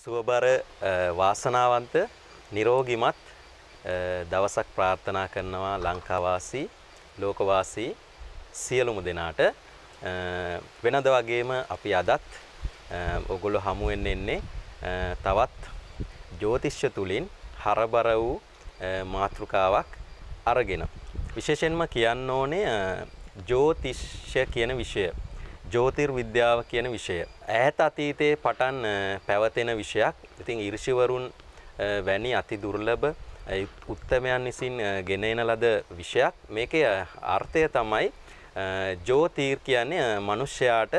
සුවබර වාසනාවන්ත නිරෝගිමත් දවසක් ප්‍රාර්ථනා කරනවා ලංකාවාසී ලෝකවාසී සියලුම දෙනාට වෙනද වගේම අපි අදත් ඔගොල්ලෝ හමු වෙන්න එන්නේ තවත් ජ්‍යොතිෂ්‍ය තුලින් හරබර වූ මාතෘකාවක් අරගෙන විශේෂයෙන්ම කියන්න ඕනේ ජ්‍යොතිෂ්‍ය කියන විෂය ජෝතිර් විද්‍යාව කියන විෂය. ඈත අතීතයේ පටන් පැවතෙන විෂයක්. ඉතින් ඍෂිවරුන් වැනි අති දුර්ලභ උත්තමයන් විසින් ගෙන එන ලද විෂයක්. මේකේ අර්ථය තමයි ජෝතිර් කියන්නේ මිනිස්යාට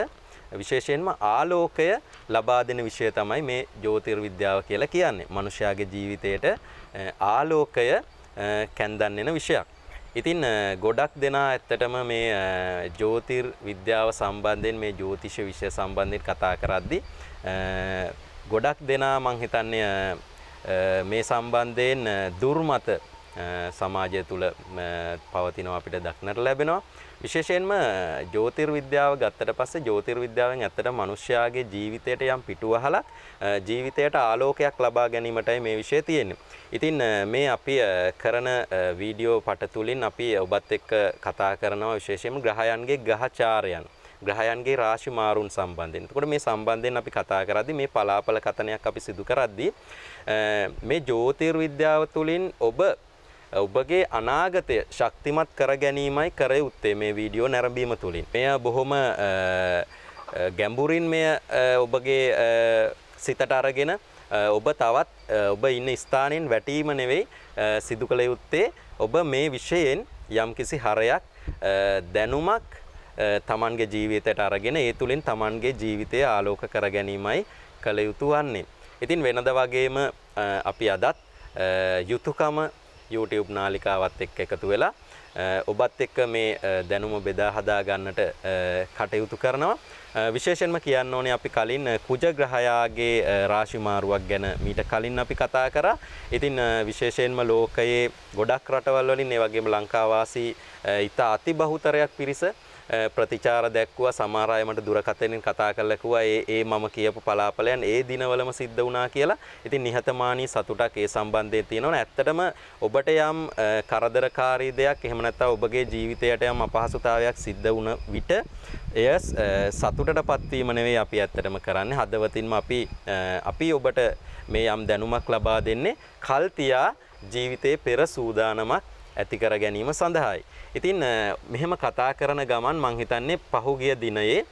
විශේෂයෙන්ම ආලෝකය ලබා දෙන විෂය තමයි මේ ජෝතිර් විද්‍යාව කියලා කියන්නේ. මිනිස්යාගේ ජීවිතයට ආලෝකය කැඳන් එන විෂයක්. ඉතින් ගොඩක් දෙනා ඇත්තටම මේ ජෝතිර් විද්‍යාව සම්බන්ධයෙන් මේ ජෝතිෂ විෂය සම්බන්ධයෙන් කතා කරද්දි ගොඩක් දෙනා මං හිතන්නේ මේ සම්බන්ධයෙන් දුර්මත සමාජය තුළ පවතිනවා අපිට දක්නට ලැබෙනවා විශේෂයෙන්ම ජෝතිර් විද්‍යාව ගත්තට පස්සේ ජෝතිර් විද්‍යාවෙන් ඇත්තට මිනිස්යාගේ ජීවිතයට යම් පිටුවහලක් ජීවිතයට ආලෝකයක් ලබා ගැනීමටයි මේ විෂය තියෙන්නේ. ඉතින් මේ අපි කරන වීඩියෝ පට තුලින් අපි ඔබත් එක්ක කතා කරනවා විශේෂයෙන්ම ග්‍රහයන්ගේ ග්‍රහචාරයන්. ග්‍රහයන්ගේ රාශි මාරුන් සම්බන්ධයෙන්. එතකොට මේ සම්බන්ධයෙන් අපි කතා කරද්දී මේ පලාපල කතනයක් අපි සිදු කරද්දී මේ ජෝතිර් විද්‍යාව තුලින් ඔබ ඔබගේ අනාගතය ශක්තිමත් කර ගැනීමයි කර යුත්තේ මේ වීඩියෝ නැරඹීම තුළින්. මෙය බොහොම ගැඹුරින් මෙය ඔබගේ සිතට අරගෙන ඔබ තවත් ඔබ ඉන්න ස්ථානෙන් වැටීම නෙවෙයි සිදු කළ යුත්තේ ඔබ මේ විෂයෙන් යම්කිසි හරයක් දැනුමක් තමන්ගේ ජීවිතයට අරගෙන ඒ තුළින් තමන්ගේ ජීවිතය ආලෝක කර ගැනීමයි කළ යුතු වන්නේ. ඉතින් වෙනද වගේම අපි අදත් යුතුකම YouTube නාලිකාවත් එක්ක එකතු වෙලා ඔබත් එක්ක මේ දැනුම බෙදා හදා ගන්නට කටයුතු කරනවා. විශේෂයෙන්ම කියන්න ඕනේ අපි කලින් කුජ ග්‍රහයාගේ රාශි මාරුවක් ගැන මීට කලින් අපි කතා කරා. ඉතින් විශේෂයෙන්ම ලෝකයේ ගොඩක් රටවල් වලින් ඒ වගේම ලංකාවාසී ඊට අතිබහුතරයක් පිරිස ප්‍රතිචාර දැක්වුවා සමහර අය මට දුරකථනෙන් කතා කරලා කිව්වා ඒ ඒ මම කියපු පලාපලයන් ඒ දිනවලම සිද්ධ වුණා කියලා. ඉතින් නිහතමානී සතුටක් ඒ සම්බන්ධයෙන් තියෙනවනේ. ඇත්තටම ඔබට යම් කරදරකාරී දෙයක් එහෙම නැත්නම් ඔබගේ ජීවිතයට යම් අපහසුතාවයක් සිද්ධ වුණ විට එය සතුටටපත් වීම නෙවෙයි අපි ඇත්තටම කරන්නේ. හදවතින්ම අපි අපි ඔබට මේ යම් දැනුමක් ලබා දෙන්නේ කල්තියා ජීවිතේ පෙර සූදානමක් ඇති කර ගැනීම සඳහායි. ඉතින් මෙහෙම කතා කරන ගමන් මං හිතන්නේ පහුගිය දිනයේ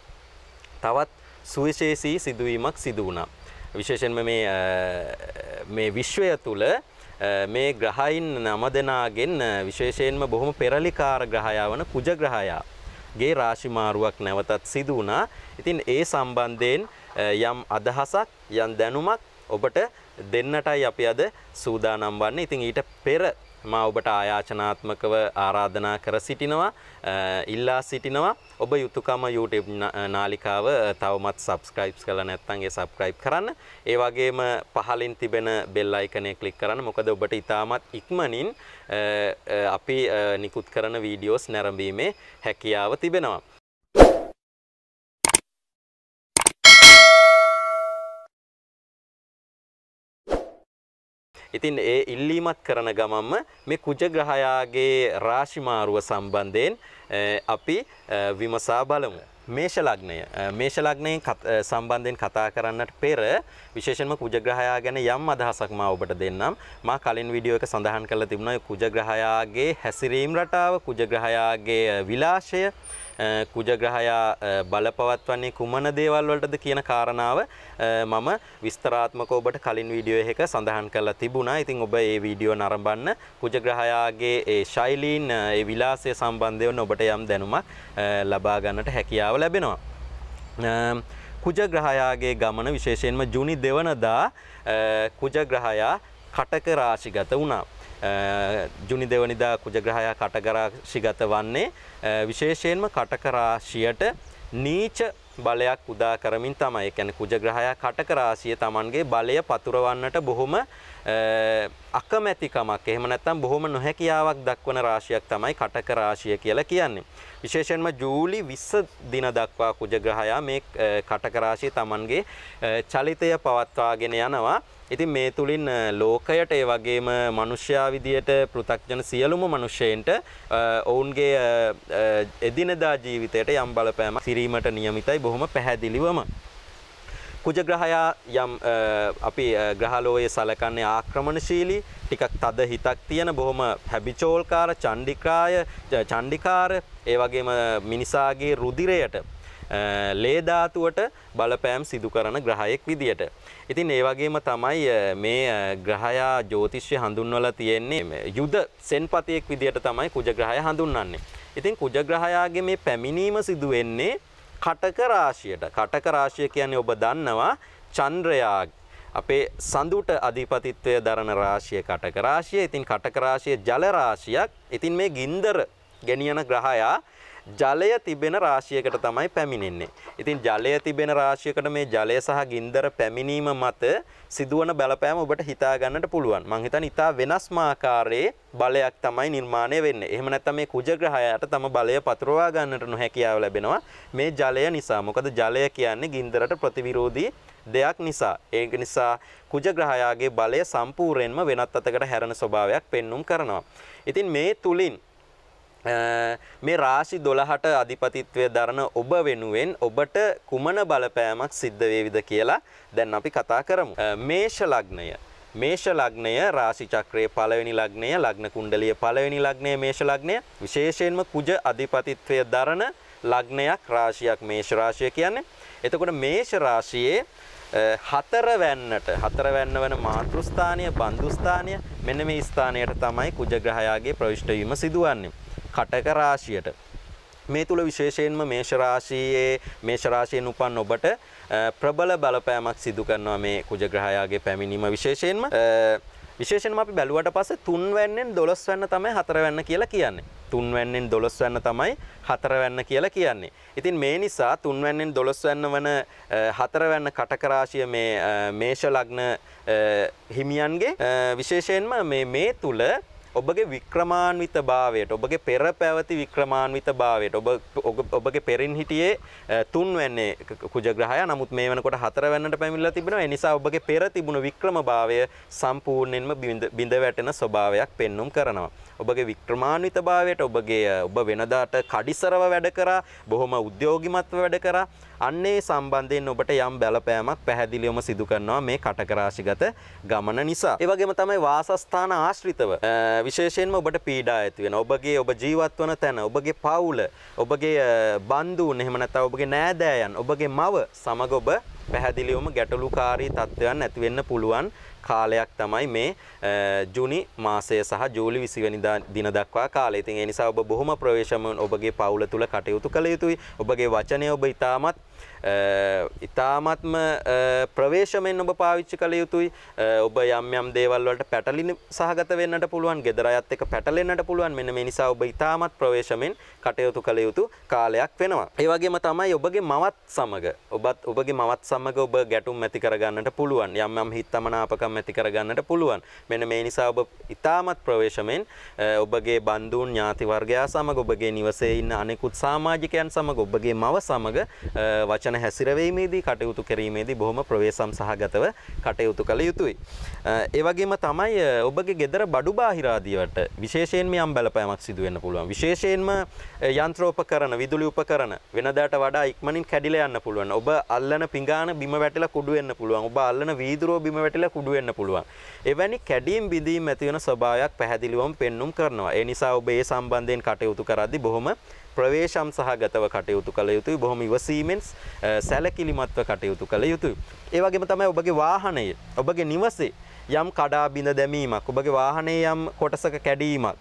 තවත් සුවිශේෂී සිදුවීමක් සිදු වුණා. විශේෂයෙන්ම මේ මේ විශ්වය තුල මේ ග්‍රහයින් නම දෙනාගෙන් විශේෂයෙන්ම බොහොම පෙරලිකාර ග්‍රහයා වන කුජ ග්‍රහයා ගේ රාශි මාරුවක් නැවතත් සිදු වුණා. ඉතින් ඒ සම්බන්ධයෙන් යම් අදහසක් යම් දැනුමක් ඔබට දෙන්නටයි අපි අද සූදානම් වන්නේ. ඉතින් ඊට පෙර මා ඔබට ආයාචනාත්මකව ආරාධනා කර සිටිනවා ඉල්ලා සිටිනවා ඔබ යුතුයකම YouTube නාලිකාව තවමත් subscribe කරලා නැත්නම් ඒ subscribe කරන්න ඒ වගේම පහලින් තිබෙන bell icon එක click කරන්න මොකද ඔබට ඉතාමත් ඉක්මනින් අපි නිකුත් කරන videos නැරඹීමේ හැකියාව තිබෙනවා ඉතින් ඒ ඉල්ලීමත් කරන ගමන්ම මේ කුජ ග්‍රහයාගේ රාශි මාරුව සම්බන්ධයෙන් අපි විමසා බලමු. මේෂ ලග්නය මේෂ ලග්නයෙන් සම්බන්ධයෙන් කතා කරන්නට පෙර විශේෂම කුජග්‍රහයා ගැන යම් අදහසක් මා ඔබට දෙන්නම් මා කලින් වීඩියෝ එක සඳහන් කරලා තිබුණා කුජග්‍රහයාගේ හැසිරීම් රටාව කුජග්‍රහයාගේ විලාශය කුජග්‍රහයා බලපවත්වන්නේ කුමන දේවල් වලටද කියන කාරණාව මම විස්තරාත්මකව ඔබට කලින් වීඩියෝ එකක සඳහන් කරලා තිබුණා. ඉතින් ඔබ මේ වීඩියෝ නරඹන්න කුජග්‍රහයාගේ ඒ ශෛලීන් ඒ විලාසය සම්බන්ධයෙන් ඔබට යම් දැනුමක් ලබා ගන්නට හැකියාව ලැබෙනවා. කුජග්‍රහයාගේ ගමන විශේෂයෙන්ම ජුනි දෙවනදා කුජග්‍රහයා කටක රාශිගත වුණා. ජුනි දෙවනිදා කුජග්‍රහයා කටකරාශිගත වන්නේ විශේෂයෙන්ම කටකරාශියට නීච බලයක් උදා කරමින් තමයි. ඒ කියන්නේ කුජග්‍රහයා කටකරාශිය Tamanගේ බලය පතුරවන්නට බොහොම අකමැතිකමක් එහෙම නැත්නම් බොහොම නොහැකියාවක් දක්වන රාශියක් තමයි කටක රාශිය කියලා කියන්නේ. විශේෂයෙන්ම ජූලි 20 දින දක්වා කුජ ග්‍රහයා මේ කටක රාශිය Tamanගේ චලිතය පවත්වාගෙන යනවා. ඉතින් මේ තුලින් ලෝකයට ඒ වගේම මිනිස්යා විදියට පෘථග්ජන සියලුම මිනිසෙයින්ට ඔවුන්ගේ එදිනදා ජීවිතයට යම් බලපෑමක් සිරීමට නියමිතයි බොහොම පැහැදිලිවම. කුජග්‍රහයා යම් අපි ග්‍රහලෝයේ සලකන්නේ ආක්‍රමණශීලී ටිකක් තද හිතක් තියෙන බොහොම හැබිචෝල්කාර චණ්ඩිකාය චණ්ඩිකාර ඒ වගේම මිනිසාගේ රුධිරයට ලේ ධාතුවට බලපෑම් සිදු කරන ග්‍රහයෙක් විදියට. ඉතින් ඒ වගේම තමයි මේ ග්‍රහයා ජ්‍යොතිෂය හඳුන්වලා තියෙන්නේ යුද සෙන්පතියෙක් විදියට තමයි කුජ ග්‍රහය හඳුන්වන්නේ. ඉතින් කුජ ග්‍රහයාගේ මේ පැමිණීම සිදු වෙන්නේ කටක රාශියට කටක රාශිය කියන්නේ ඔබ දන්නවා චන්ද්‍රයා අපේ සඳුට අධිපතිත්වය දරන රාශිය කටක රාශිය. ඉතින් කටක රාශිය ජල රාශියක්. ඉතින් මේ ගින්දර ගෙනියන ග්‍රහයා ජලය තිබෙන රාශියකට තමයි පැමිණෙන්නේ. ඉතින් ජලය තිබෙන රාශියකට මේ ජලය සහ ගින්දර පැමිණීම මත සිදුවන බලපෑම ඔබට හිතා ගන්නට පුළුවන්. මං හිතන්නේ ඊට වෙනස්ම ආකාරයේ බලයක් තමයි නිර්මාණය වෙන්නේ. එහෙම නැත්නම් මේ කුජ ග්‍රහයාට තම බලය පතුරවා ගන්නට නොහැකියාව ලැබෙනවා මේ ජලය නිසා. මොකද ජලය කියන්නේ ගින්දරට ප්‍රතිවිරෝධී දෙයක් නිසා. ඒක නිසා කුජ ග්‍රහයාගේ බලය සම්පූර්ණයෙන්ම වෙනත් අතකට හැරෙන ස්වභාවයක් පෙන්눔 කරනවා. ඉතින් මේ තුලින් මේ රාශි 12ට අධිපතිත්වය දරන ඔබ වෙනුවෙන් ඔබට කුමන බලපෑමක් සිද්ධ වේවිද කියලා දැන් අපි කතා කරමු. මේෂ ලග්නය. මේෂ ලග්නය රාශි චක්‍රයේ පළවෙනි ලග්නය, ලග්න කුණ්ඩලිය පළවෙනි ලග්නය මේෂ ලග්නය. විශේෂයෙන්ම කුජ අධිපතිත්වය දරන ලග්නයක් රාශියක් මේෂ රාශිය කියන්නේ. එතකොට මේෂ රාශියේ හතරවැන්නට හතරවැන්න වන මාතෘස්ථානය බන්ධුස්ථානය මෙන්න මේ ස්ථානයට තමයි කුජග්‍රහයාගේ ප්‍රවිෂ්ඨවීම සිදුවන්නේ. කටක රාශියට මේ තුළ විශේෂයෙන්ම මේෂරාශයේ මේෂරාශයෙන් උපන් ඔබට ප්‍රබල බලපෑමක් සිදු කරනවා මේ කුජග්‍රහයාගේ පැමිණීම විශේෂයෙන්ම විශේෂෙන් අපි බැලුවට පස්සේ තුන්වැන්නෙන් දොළොස් වන්න තමයි හතරවැන්න කියලා කියන්නේ. තුන්වැන්නෙන් දොළොස් වන්න තමයි හතරවැන්න කියලා කියන්නේ. ඉතින් මේ නිසා තුන්වැන්නෙන් දොළොස් වන්න වන හතරවැන්න කටකරාශිය මේ මේෂ ලග්න හිමියන්ගේ විශේෂයෙන්ම මේ මේ තුළ ඔබගේ වික්‍රමාන්විත භාවයට ඔබගේ පෙර පැවති වික්‍රමාන්විත භාවයට ඔබ ඔබගේ පෙරින් හිටියේ තුන්වැන්නේ කුජග්‍රහය නමුත් මේ වෙනකොට හතරවැන්නට පැමිණලා තිබෙනවා ඒ නිසා ඔබගේ පෙර තිබුණු වික්‍රම භාවය සම්පූර්ණයෙන්ම බිඳ වැටෙන ස්වභාවයක් පෙන්눔 කරනවා ඔබගේ වික්‍රමාණවිත භාවයට ඔබගේ ඔබ වෙනදාට කඩිසරව වැඩ කරා බොහොම උද්‍යෝගිමත්ව වැඩ කරා අන්නේ සම්බන්ධයෙන් ඔබට යම් බැලපෑමක් පැහැදිලිවම සිදු කරනවා මේ කටකරාශිගත ගමන නිසා. ඒ වගේම තමයි වාසස්ථාන ආශ්‍රිතව විශේෂයෙන්ම ඔබට පීඩා ඇති වෙන ඔබගේ ඔබ ජීවත් වන තැන ඔබගේ පවුල ඔබගේ බන්ධූන් එහෙම නැත්නම් ඔබගේ නෑදෑයන් ඔබගේ මව සමග ඔබ පැහැදිලිවම ගැටලුකාරී තත්ත්වයන් ඇති වෙන්න පුළුවන් කාලයක් තමයි මේ ජුනි මාසය සහ ජූලි 20 වෙනිදා දින දක්වා කාලය. ඉතින් ඒ නිසා ඔබ බොහොම ප්‍රවේශමෙන් ඔබගේ පවුල තුල කටයුතු කළ යුතුයි. ඔබගේ වචනය ඔබ ඉතාමත් ඉතාමත්ම ප්‍රවේශමෙන් ඔබ පාවිච්චි කළ යුතුයි ඔබ යම් යම් දේවල් වලට පැටලින සහගත වෙන්නට පුළුවන් gedara ayat එක පැටලෙන්නට පුළුවන් මෙන්න මේ නිසා ඔබ ඉතාමත් ප්‍රවේශමෙන් කටයුතු කළ යුතු කාලයක් වෙනවා ඒ වගේම තමයි ඔබගේ මවත් සමග ඔබත් ඔබගේ මවත් සමග ඔබ ගැටුම් ඇති කරගන්නට පුළුවන් යම් යම් හිතමනාපකම් ඇති කරගන්නට පුළුවන් මෙන්න මේ නිසා ඔබ ඉතාමත් ප්‍රවේශමෙන් ඔබගේ බන්ධුන් ඥාති වර්ගයා සමග ඔබගේ නිවසේ ඉන්න අනෙකුත් සමාජිකයන් සමග ඔබගේ මව සමග වචන වචන හැසිරවීමේදී කටයුතු කිරීමේදී බොහොම ප්‍රවේසම් සහගතව කටයුතු කළ යුතුයි. ඒවගේම තමයි ඔබගේ ගෙදර බඩු බාහිරාදීවට විශේෂයෙන්ම යම් බලපෑමක් සිදුවෙන්න පුළුවන් විශේෂයෙන්ම යන්ත්‍රෝපකරන විදුලි උපකරන වෙනදාට වඩා ඉක්මනින් කැඩිලා යන්න පුළුවන් ඔබ අල්ලන පිඟාන බිම වැටලා කුඩු වෙන්න පුළුවන් ඔබ අල්ලන වීදුරුව බිම වැටලා කුඩු වෙන්න පුළුවන් එවැනි කැඩීම් බිඳීම් ඇති වෙන ස්වභාවයක් පැහැදිලිවම පෙන්눔 කරනවා ඒ නිසා ඔබ ඒ සම්බන්ධයෙන් කටයුතු කරද්දී බොහොම ප්‍රවේශම් සහගතව කටයුතු කළ යුතුයි බොහොම ඉවසීමෙන් සැලකිලිමත්ව කටයුතු කළ යුතුයි ඒ වගේම තමයි ඔබගේ වාහනය ඔබගේ නිවසේ යම් කඩා බිඳ දැමීමක් ඔබගේ වාහනේ යම් කොටසක කැඩීමක්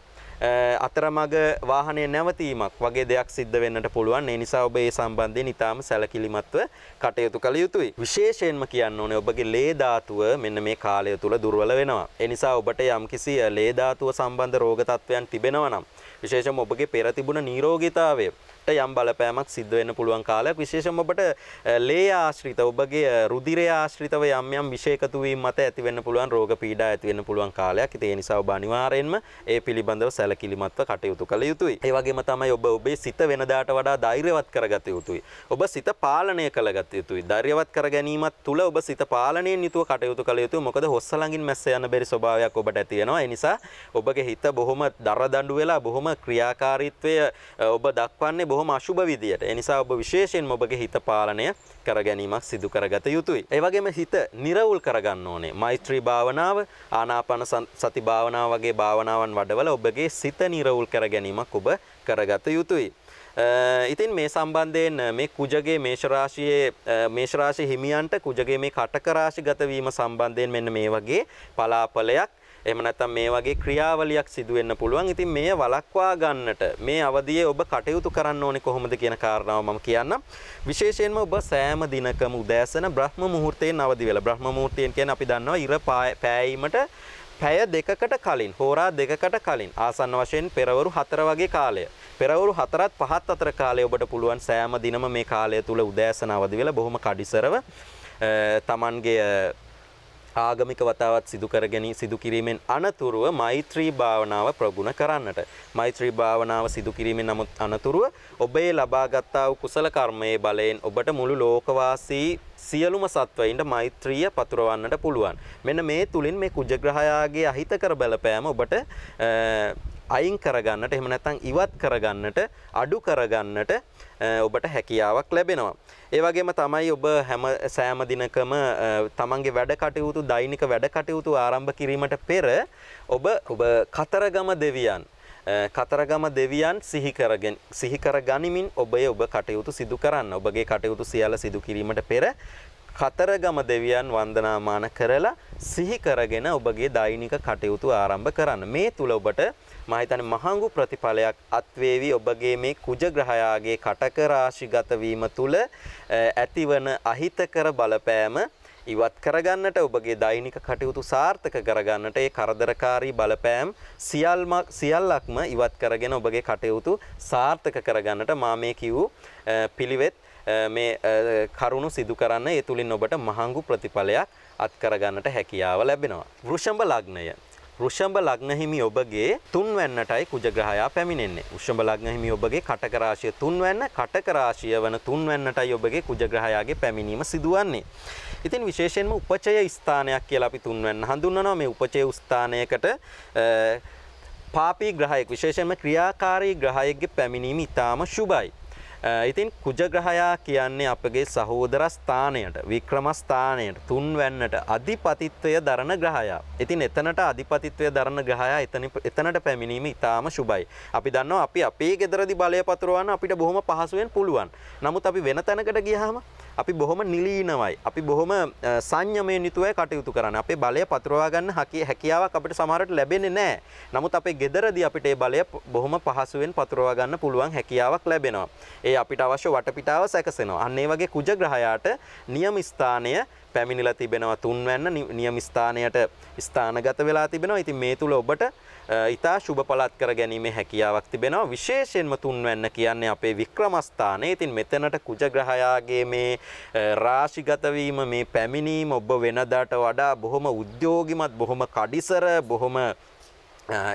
අතරමඟ වාහනය නැවතීමක් වගේ දෙයක් සිද්ධ වෙන්නට පුළුවන් ඒ නිසා ඔබ ඒ සම්බන්ධයෙන් ඉතාම සැලකිලිමත්ව කටයුතු කළ යුතුයි විශේෂයෙන්ම කියන්න ඕනේ ඔබගේ ලේ ධාතුව මෙන්න මේ කාලය තුල දුර්වල වෙනවා ඒ නිසා ඔබට යම්කිසි ලේ ධාතුව සම්බන්ධ රෝග තත්ත්වයන් තිබෙනවා නම් විශේෂම ඔබගේ පෙර තිබුණ නිරෝගීතාවය යම් බලපෑමක් සිද්ධ වෙන්න පුළුවන් කාලයක් විශේෂම ඔබට ලේ ආශ්‍රිත ඔබගේ රුධිරය ආශ්‍රිතව යම් යම් විෂය එකතු වීම මත ඇති වෙන්න පුළුවන් රෝග පීඩා ඇති වෙන්න පුළුවන් කාලයක්. ඉතින් ඒ නිසා ඔබ අනිවාර්යෙන්ම ඒ පිළිබඳව සැලකිලිමත්ව කටයුතු කළ යුතුයි. ඒ වගේම තමයි ඔබ ඔබේ සිත වෙනදාට වඩා ධෛර්යවත් කරගත යුතුයි. ඔබ සිත පාලනය කළගත යුතුයි. ධෛර්යවත් කර ගැනීමත් තුළ ඔබ සිත පාලනයෙන් යුතුව කටයුතු කළ යුතුයි. මොකද හොස්ස ළඟින් මැස්ස යන බැරි ස්වභාවයක් ඔබට ඇති වෙනවා. ඒ නිසා ඔබගේ හිත බොහොම දරදඬු වෙලා බොහොම ක්‍රියාකාරීත්වය ඔබ දක්වන්නේ බොහොම අශුභ විදියට. ඒ නිසා ඔබ විශේෂයෙන්ම ඔබගේ හිත පාලනය කර ගැනීමක් සිදු කරගත යුතුයි. ඒ වගේම හිත නිරවුල් කරගන්න ඕනේ. මෛත්‍රී භාවනාව, ආනාපාන සති භාවනාව වගේ භාවනාවන් වඩවලා ඔබගේ සිත නිරවුල් කර ගැනීමක් ඔබ කරගත යුතුයි. ඉතින් මේ සම්බන්ධයෙන් මේ කුජගේ මේෂරාශයේ මේෂරාශි හිමියන්ට කුජගේ මේ කටකරාශි ගතවීම සම්බන්ධයෙන් මෙන්න මේ වගේ පලාපලයක් එහෙම නැත්නම් මේ වගේ ක්‍රියාවලියක් සිදු වෙන්න පුළුවන්. ඉතින් මේ වළක්වා ගන්නට මේ අවදියේ ඔබ කටයුතු කරන්න ඕනේ කොහොමද කියන කාරණාව මම කියන්නම්. විශේෂයෙන්ම ඔබ සෑම දිනකම උදෑසන බ්‍රහ්ම මුහුර්තයෙන් අවදි වෙලා බ්‍රහ්ම මුහුර්තයෙන් කියන්නේ අපි දන්නවා ඉර පෑයීමට පැය දෙකකට කලින් හෝරා දෙකකට කලින් ආසන්න වශයෙන් පෙරවරු හතර වගේ කාලය. පෙරවරු හතරත් පහත් අතර කාලය ඔබට පුළුවන් සෑම දිනම මේ කාලය තුල උදෑසන අවදි වෙලා බොහොම කඩිසරව තමන්ගේ ආගමික වතාවත් සිදු කර ගැනීම සිදු කිරීමෙන් අනතුරුව මෛත්‍රී භාවනාව ප්‍රගුණ කරන්නට මෛත්‍රී භාවනාව සිදු කිරීමෙන් නමුත් අනතුරුව ඔබේ ලබාගත්තා වූ කුසල කර්මයේ බලයෙන් ඔබට මුළු ලෝකවාසී සියලුම සත්වයින්ට මෛත්‍රිය පතුරවන්නට පුළුවන්. මෙන්න මේ තුලින් මේ කුජග්‍රහයාගේ අහිතකර බලපෑම ඔබට අයින් කරගන්නට එහෙම නැත්නම් ඉවත් කරගන්නට අඩු කරගන්නට ඔබට හැකියාවක් ලැබෙනවා. ඒ වගේම තමයි ඔබ හැම සෑම දිනකම තමන්ගේ වැඩ කටයුතු දෛනික වැඩ කටයුතු ආරම්භ කිරීමට පෙර ඔබ ඔබ කතරගම දෙවියන් කතරගම දෙවියන් සිහිකරගෙන සිහිකර ගනිමින් ඔබේ ඔබ කටයුතු සිදු කරන්න ඔබගේ කටයුතු සියල්ල සිදු කිරීමට පෙර කතරගම දෙවියන් වන්දනාමාන කරලා සිහිකරගෙන ඔබගේ දෛනික කටයුතු ආරම්භ කරන්න මේ තුළ ඔබට මා හිතන්නේ මහඟු ප්‍රතිඵලයක් අත්වේවි ඔබගේ මේ කුජ ග්‍රහයාගේ කටක රාශිගත වීම තුළ ඇතිවන අහිතකර බලපෑම ඉවත් කරගන්නට ඔබගේ දෛනික කටයුතු සාර්ථක කරගන්නට ඒ කරදරකාරී බලපෑම් සියල්මක් සියල්ලක්ම ඉවත් කරගෙන ඔබගේ කටයුතු සාර්ථක කරගන්නට මා මේ කිව් පිළිවෙත් මේ කරුණු සිදු කරන්න ඒ තුළින් ඔබට මහඟු ප්‍රතිඵලයක් අත්කරගන්නට හැකියාව ලැබෙනවා. වෘෂභ ලග්නය ෘෂභ ලග්න හිමි ඔබගේ තුන්වැන්නටයි කුජග්‍රහයා පැමිණෙන්නේ. ෘෂභ ලග්න හිමි ඔබගේ කටක රාශිය තුන්වැන්න කටක රාශිය වන තුන්වැන්නටයි ඔබගේ කුජග්‍රහයාගේ පැමිණීම සිදුවන්නේ. ඉතින් විශේෂයෙන්ම උපචය ස්ථානයක් කියලා අපි තුන්වැන්න හඳුන්වනවා. මේ උපචය ස්ථානයකට පාපී ග්‍රහයෙක් විශේෂයෙන්ම ක්‍රියාකාරී ග්‍රහයෙක්ගේ පැමිණීම ඉතාම සුබයි. ඉතින් කුජග්‍රහයා කියන්නේ අපගේ සහෝදර ස්ථානයට වික්‍රමස්ථානයට තුන්වැන්නට අධිපතිත්වය දරන ග්‍රහයා. ඉතින් එතනට අධිපතිත්වය දරන ග්‍රහයා එතනට පැමිණීම ඉතාම සුබයි. අපි දන්නවා අපි අපේ ගෙදරදි බලය පතුරවන්න අපිට බොහොම පහසුවෙන් පුළුවන්. නමුත් අපි වෙන තැනකට ගියහම අපි බොහොම නිලීනවයි. අපි බොහොම සංයමයෙන් යුතුවයි කටයුතු කරන්න. අපේ බලය පතුරවා ගන්න හැකියාවක් අපිට සමහරට ලැබෙන්නේ නැහැ. නමුත් අපේ ගෙදරදී අපිට ඒ බලය බොහොම පහසුවෙන් පතුරවා ගන්න පුළුවන් හැකියාවක් ලැබෙනවා. ඒ අපිට අවශ්‍ය වටපිටාව සැකසෙනවා. අන්න ඒ වගේ කුජ ග්‍රහයාට නියම ස්ථානය පැමිණිලා තිබෙනවා තුන්වැන්න නියම ස්ථානයට ස්ථානගත වෙලා තිබෙනවා. ඉතින් මේ තුල ඔබට ඊතා සුබ පළත් කර ගැනීමේ හැකියාවක් තිබෙනවා. විශේෂයෙන්ම තුන්වැන්න කියන්නේ අපේ වික්‍රමස්ථානය. ඉතින් මෙතනට කුජ ග්‍රහයාගේ මේ රාශිගත වීම මේ පැමිණීම ඔබ වෙනදාට වඩා බොහොම උද්‍යෝගිමත් බොහොම කඩිසර බොහොම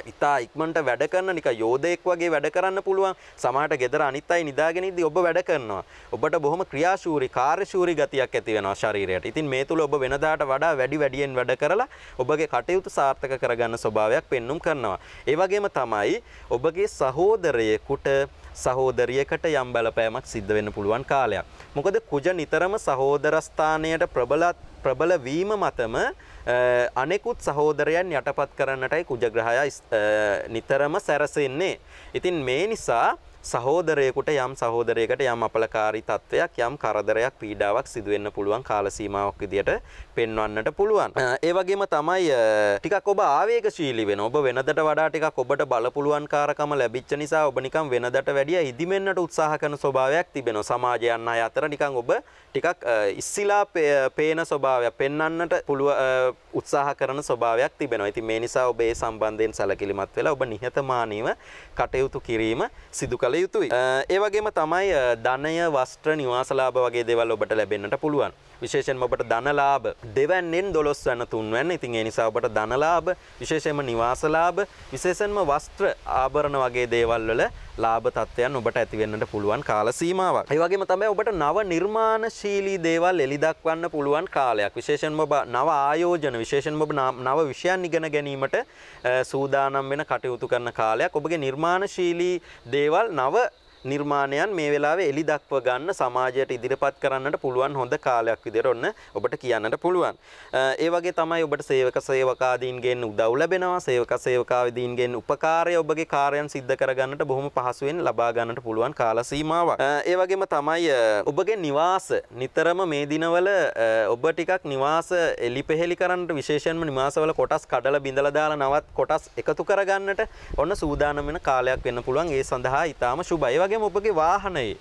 ඉතා ඉක්මට වැඩ කරන්න නික යෝධයෙක් වගේ වැඩ කරන්න පුළුවන් සමට ගෙදර අනිත්තයි නිදාගෙනද ඔබ වැඩ කරනවා ඔබට බොහොම ක්‍රියාශූරි කාර්ශූරි ගතියක් ඇතිවෙන ශරීරයට ඉතින් මේ තුළ ඔබ වෙනදාට වඩා වැඩි වැඩියෙන් වැඩ කරලා ඔබගේ කටයුතු සාර්ථක කරගන්න ස්වභාවයක් පෙන්නුම් කරනවා. ඒවගේම තමයි ඔබගේ සහෝදරයෙකුට සහෝදරියකට යම් බලපෑමක් සිද්ධ වෙන්න පුළුවන් කාලයක්. මොකද කුජ නිතරම සහෝදරස්ථානයට ප්‍රබල වීම මතම අනෙකුත් සහෝදරයන් යටපත් කරන්නටයි කුජග්‍රහයා නිතරම සැරසෙන්නේ. ඉතින් මේ නිසා සහෝදරයෙකුට යම් සහෝදරයකට යම් අපලකාරී තත්වයක් යම් කරදරයක් පීඩාවක් සිදුවෙන්න පුළුවන් කාල සීමාවක් විදියට පෙන්වන්නට පුළුවන්. ඒ වගේම තමයි ටිකක් ඔබ ආවේගශීලී වෙන ඔබ වෙනදට වඩා ටිකක් ඔබට බලපුලුවන් කාරකම ලැබිච්ච නිසා ඔබ නිකන් වෙනදට වැඩිය ඉදිමෙන්නට උත්සාහ කරන ස්වභාවයක් තිබෙනවා. සමාජයන් අය අතර නිකන් ඔබ ටිකක් ඉස්සිලා පේන ස්වභාවයක් පෙන්වන්නට පුළුවන් උත්සාහ කරන ස්වභාවයක් තිබෙනවා. ඉතින් මේ නිසා ඔබ ඒ සම්බන්ධයෙන් සැලකිලිමත් වෙලා ඔබ නිහතමානීව කටයුතු කිරීම සිදු කළ කළ යුතුයි. ඒ වගේම තමයි ධනය වස්ත්‍ර නිවාසලාභ වගේ දේවල් ඔබට ලැබෙන්නට පුළුවන්. විශේෂෙන් ඔබට ධනලාභ දෙවැන්නෙන් දොළොස් වැන්න තුන්වැන්න ඉතින් ඒ නිසා ඔබට ධනලාභ විශේෂයෙන්ම නිවාසලාභ විශේෂයෙන්ම වස්ත්‍ර ආභරණ වගේ දේවල් වල ලාභ තත්ත්වයන් ඔබට ඇති වෙන්නට පුළුවන් කාල සීමාවක්. ඒ වගේම තමයි ඔබට නව නිර්මාණශීලී දේවල් එලි දක්වන්න පුළුවන් කාලයක්. විශේෂයෙන්ම ඔබ නව ආයෝජන විශේෂයෙන්ම ඔබ නව විෂයන් ඉගෙන ගැනීමට සූදානම් වෙන කටයුතු කරන කාලයක්. ඔබගේ නිර්මාණශීලී දේවල් නව නිර්මාණයන් මේ වෙලාවේ එලි දක්ව ගන්න සමාජයට ඉදිරිපත් කරන්නට පුළුවන් හොඳ කාලයක් විදිහට ඔන්න ඔබට කියන්නට පුළුවන්. ඒ වගේ තමයි ඔබට සේවක සේවකාදීන්ගෙන් උදව් ලැබෙනවා. සේවක සේවකාදීන්ගෙන් උපකාරය ඔබගේ කාර්යයන් සිද්ධ කරගන්නට බොහොම පහසුවෙන් ලබා ගන්නට පුළුවන් කාල සීමාවක්. ඒ වගේම තමයි ඔබගේ නිවාස නිතරම මේ දිනවල ඔබ ටිකක් නිවාස එලි පෙහෙලි කරන්නට විශේෂයෙන්ම නිවාසවල කොටස් කඩලා බිඳලා දාලා නවත් කොටස් එකතු කරගන්නට ඔන්න සූදානම් වෙන කාලයක් වෙන්න පුළුවන්. ඒ සඳහා ඊටාම සුබයි. වගේම ඔබගේ වාහනයේ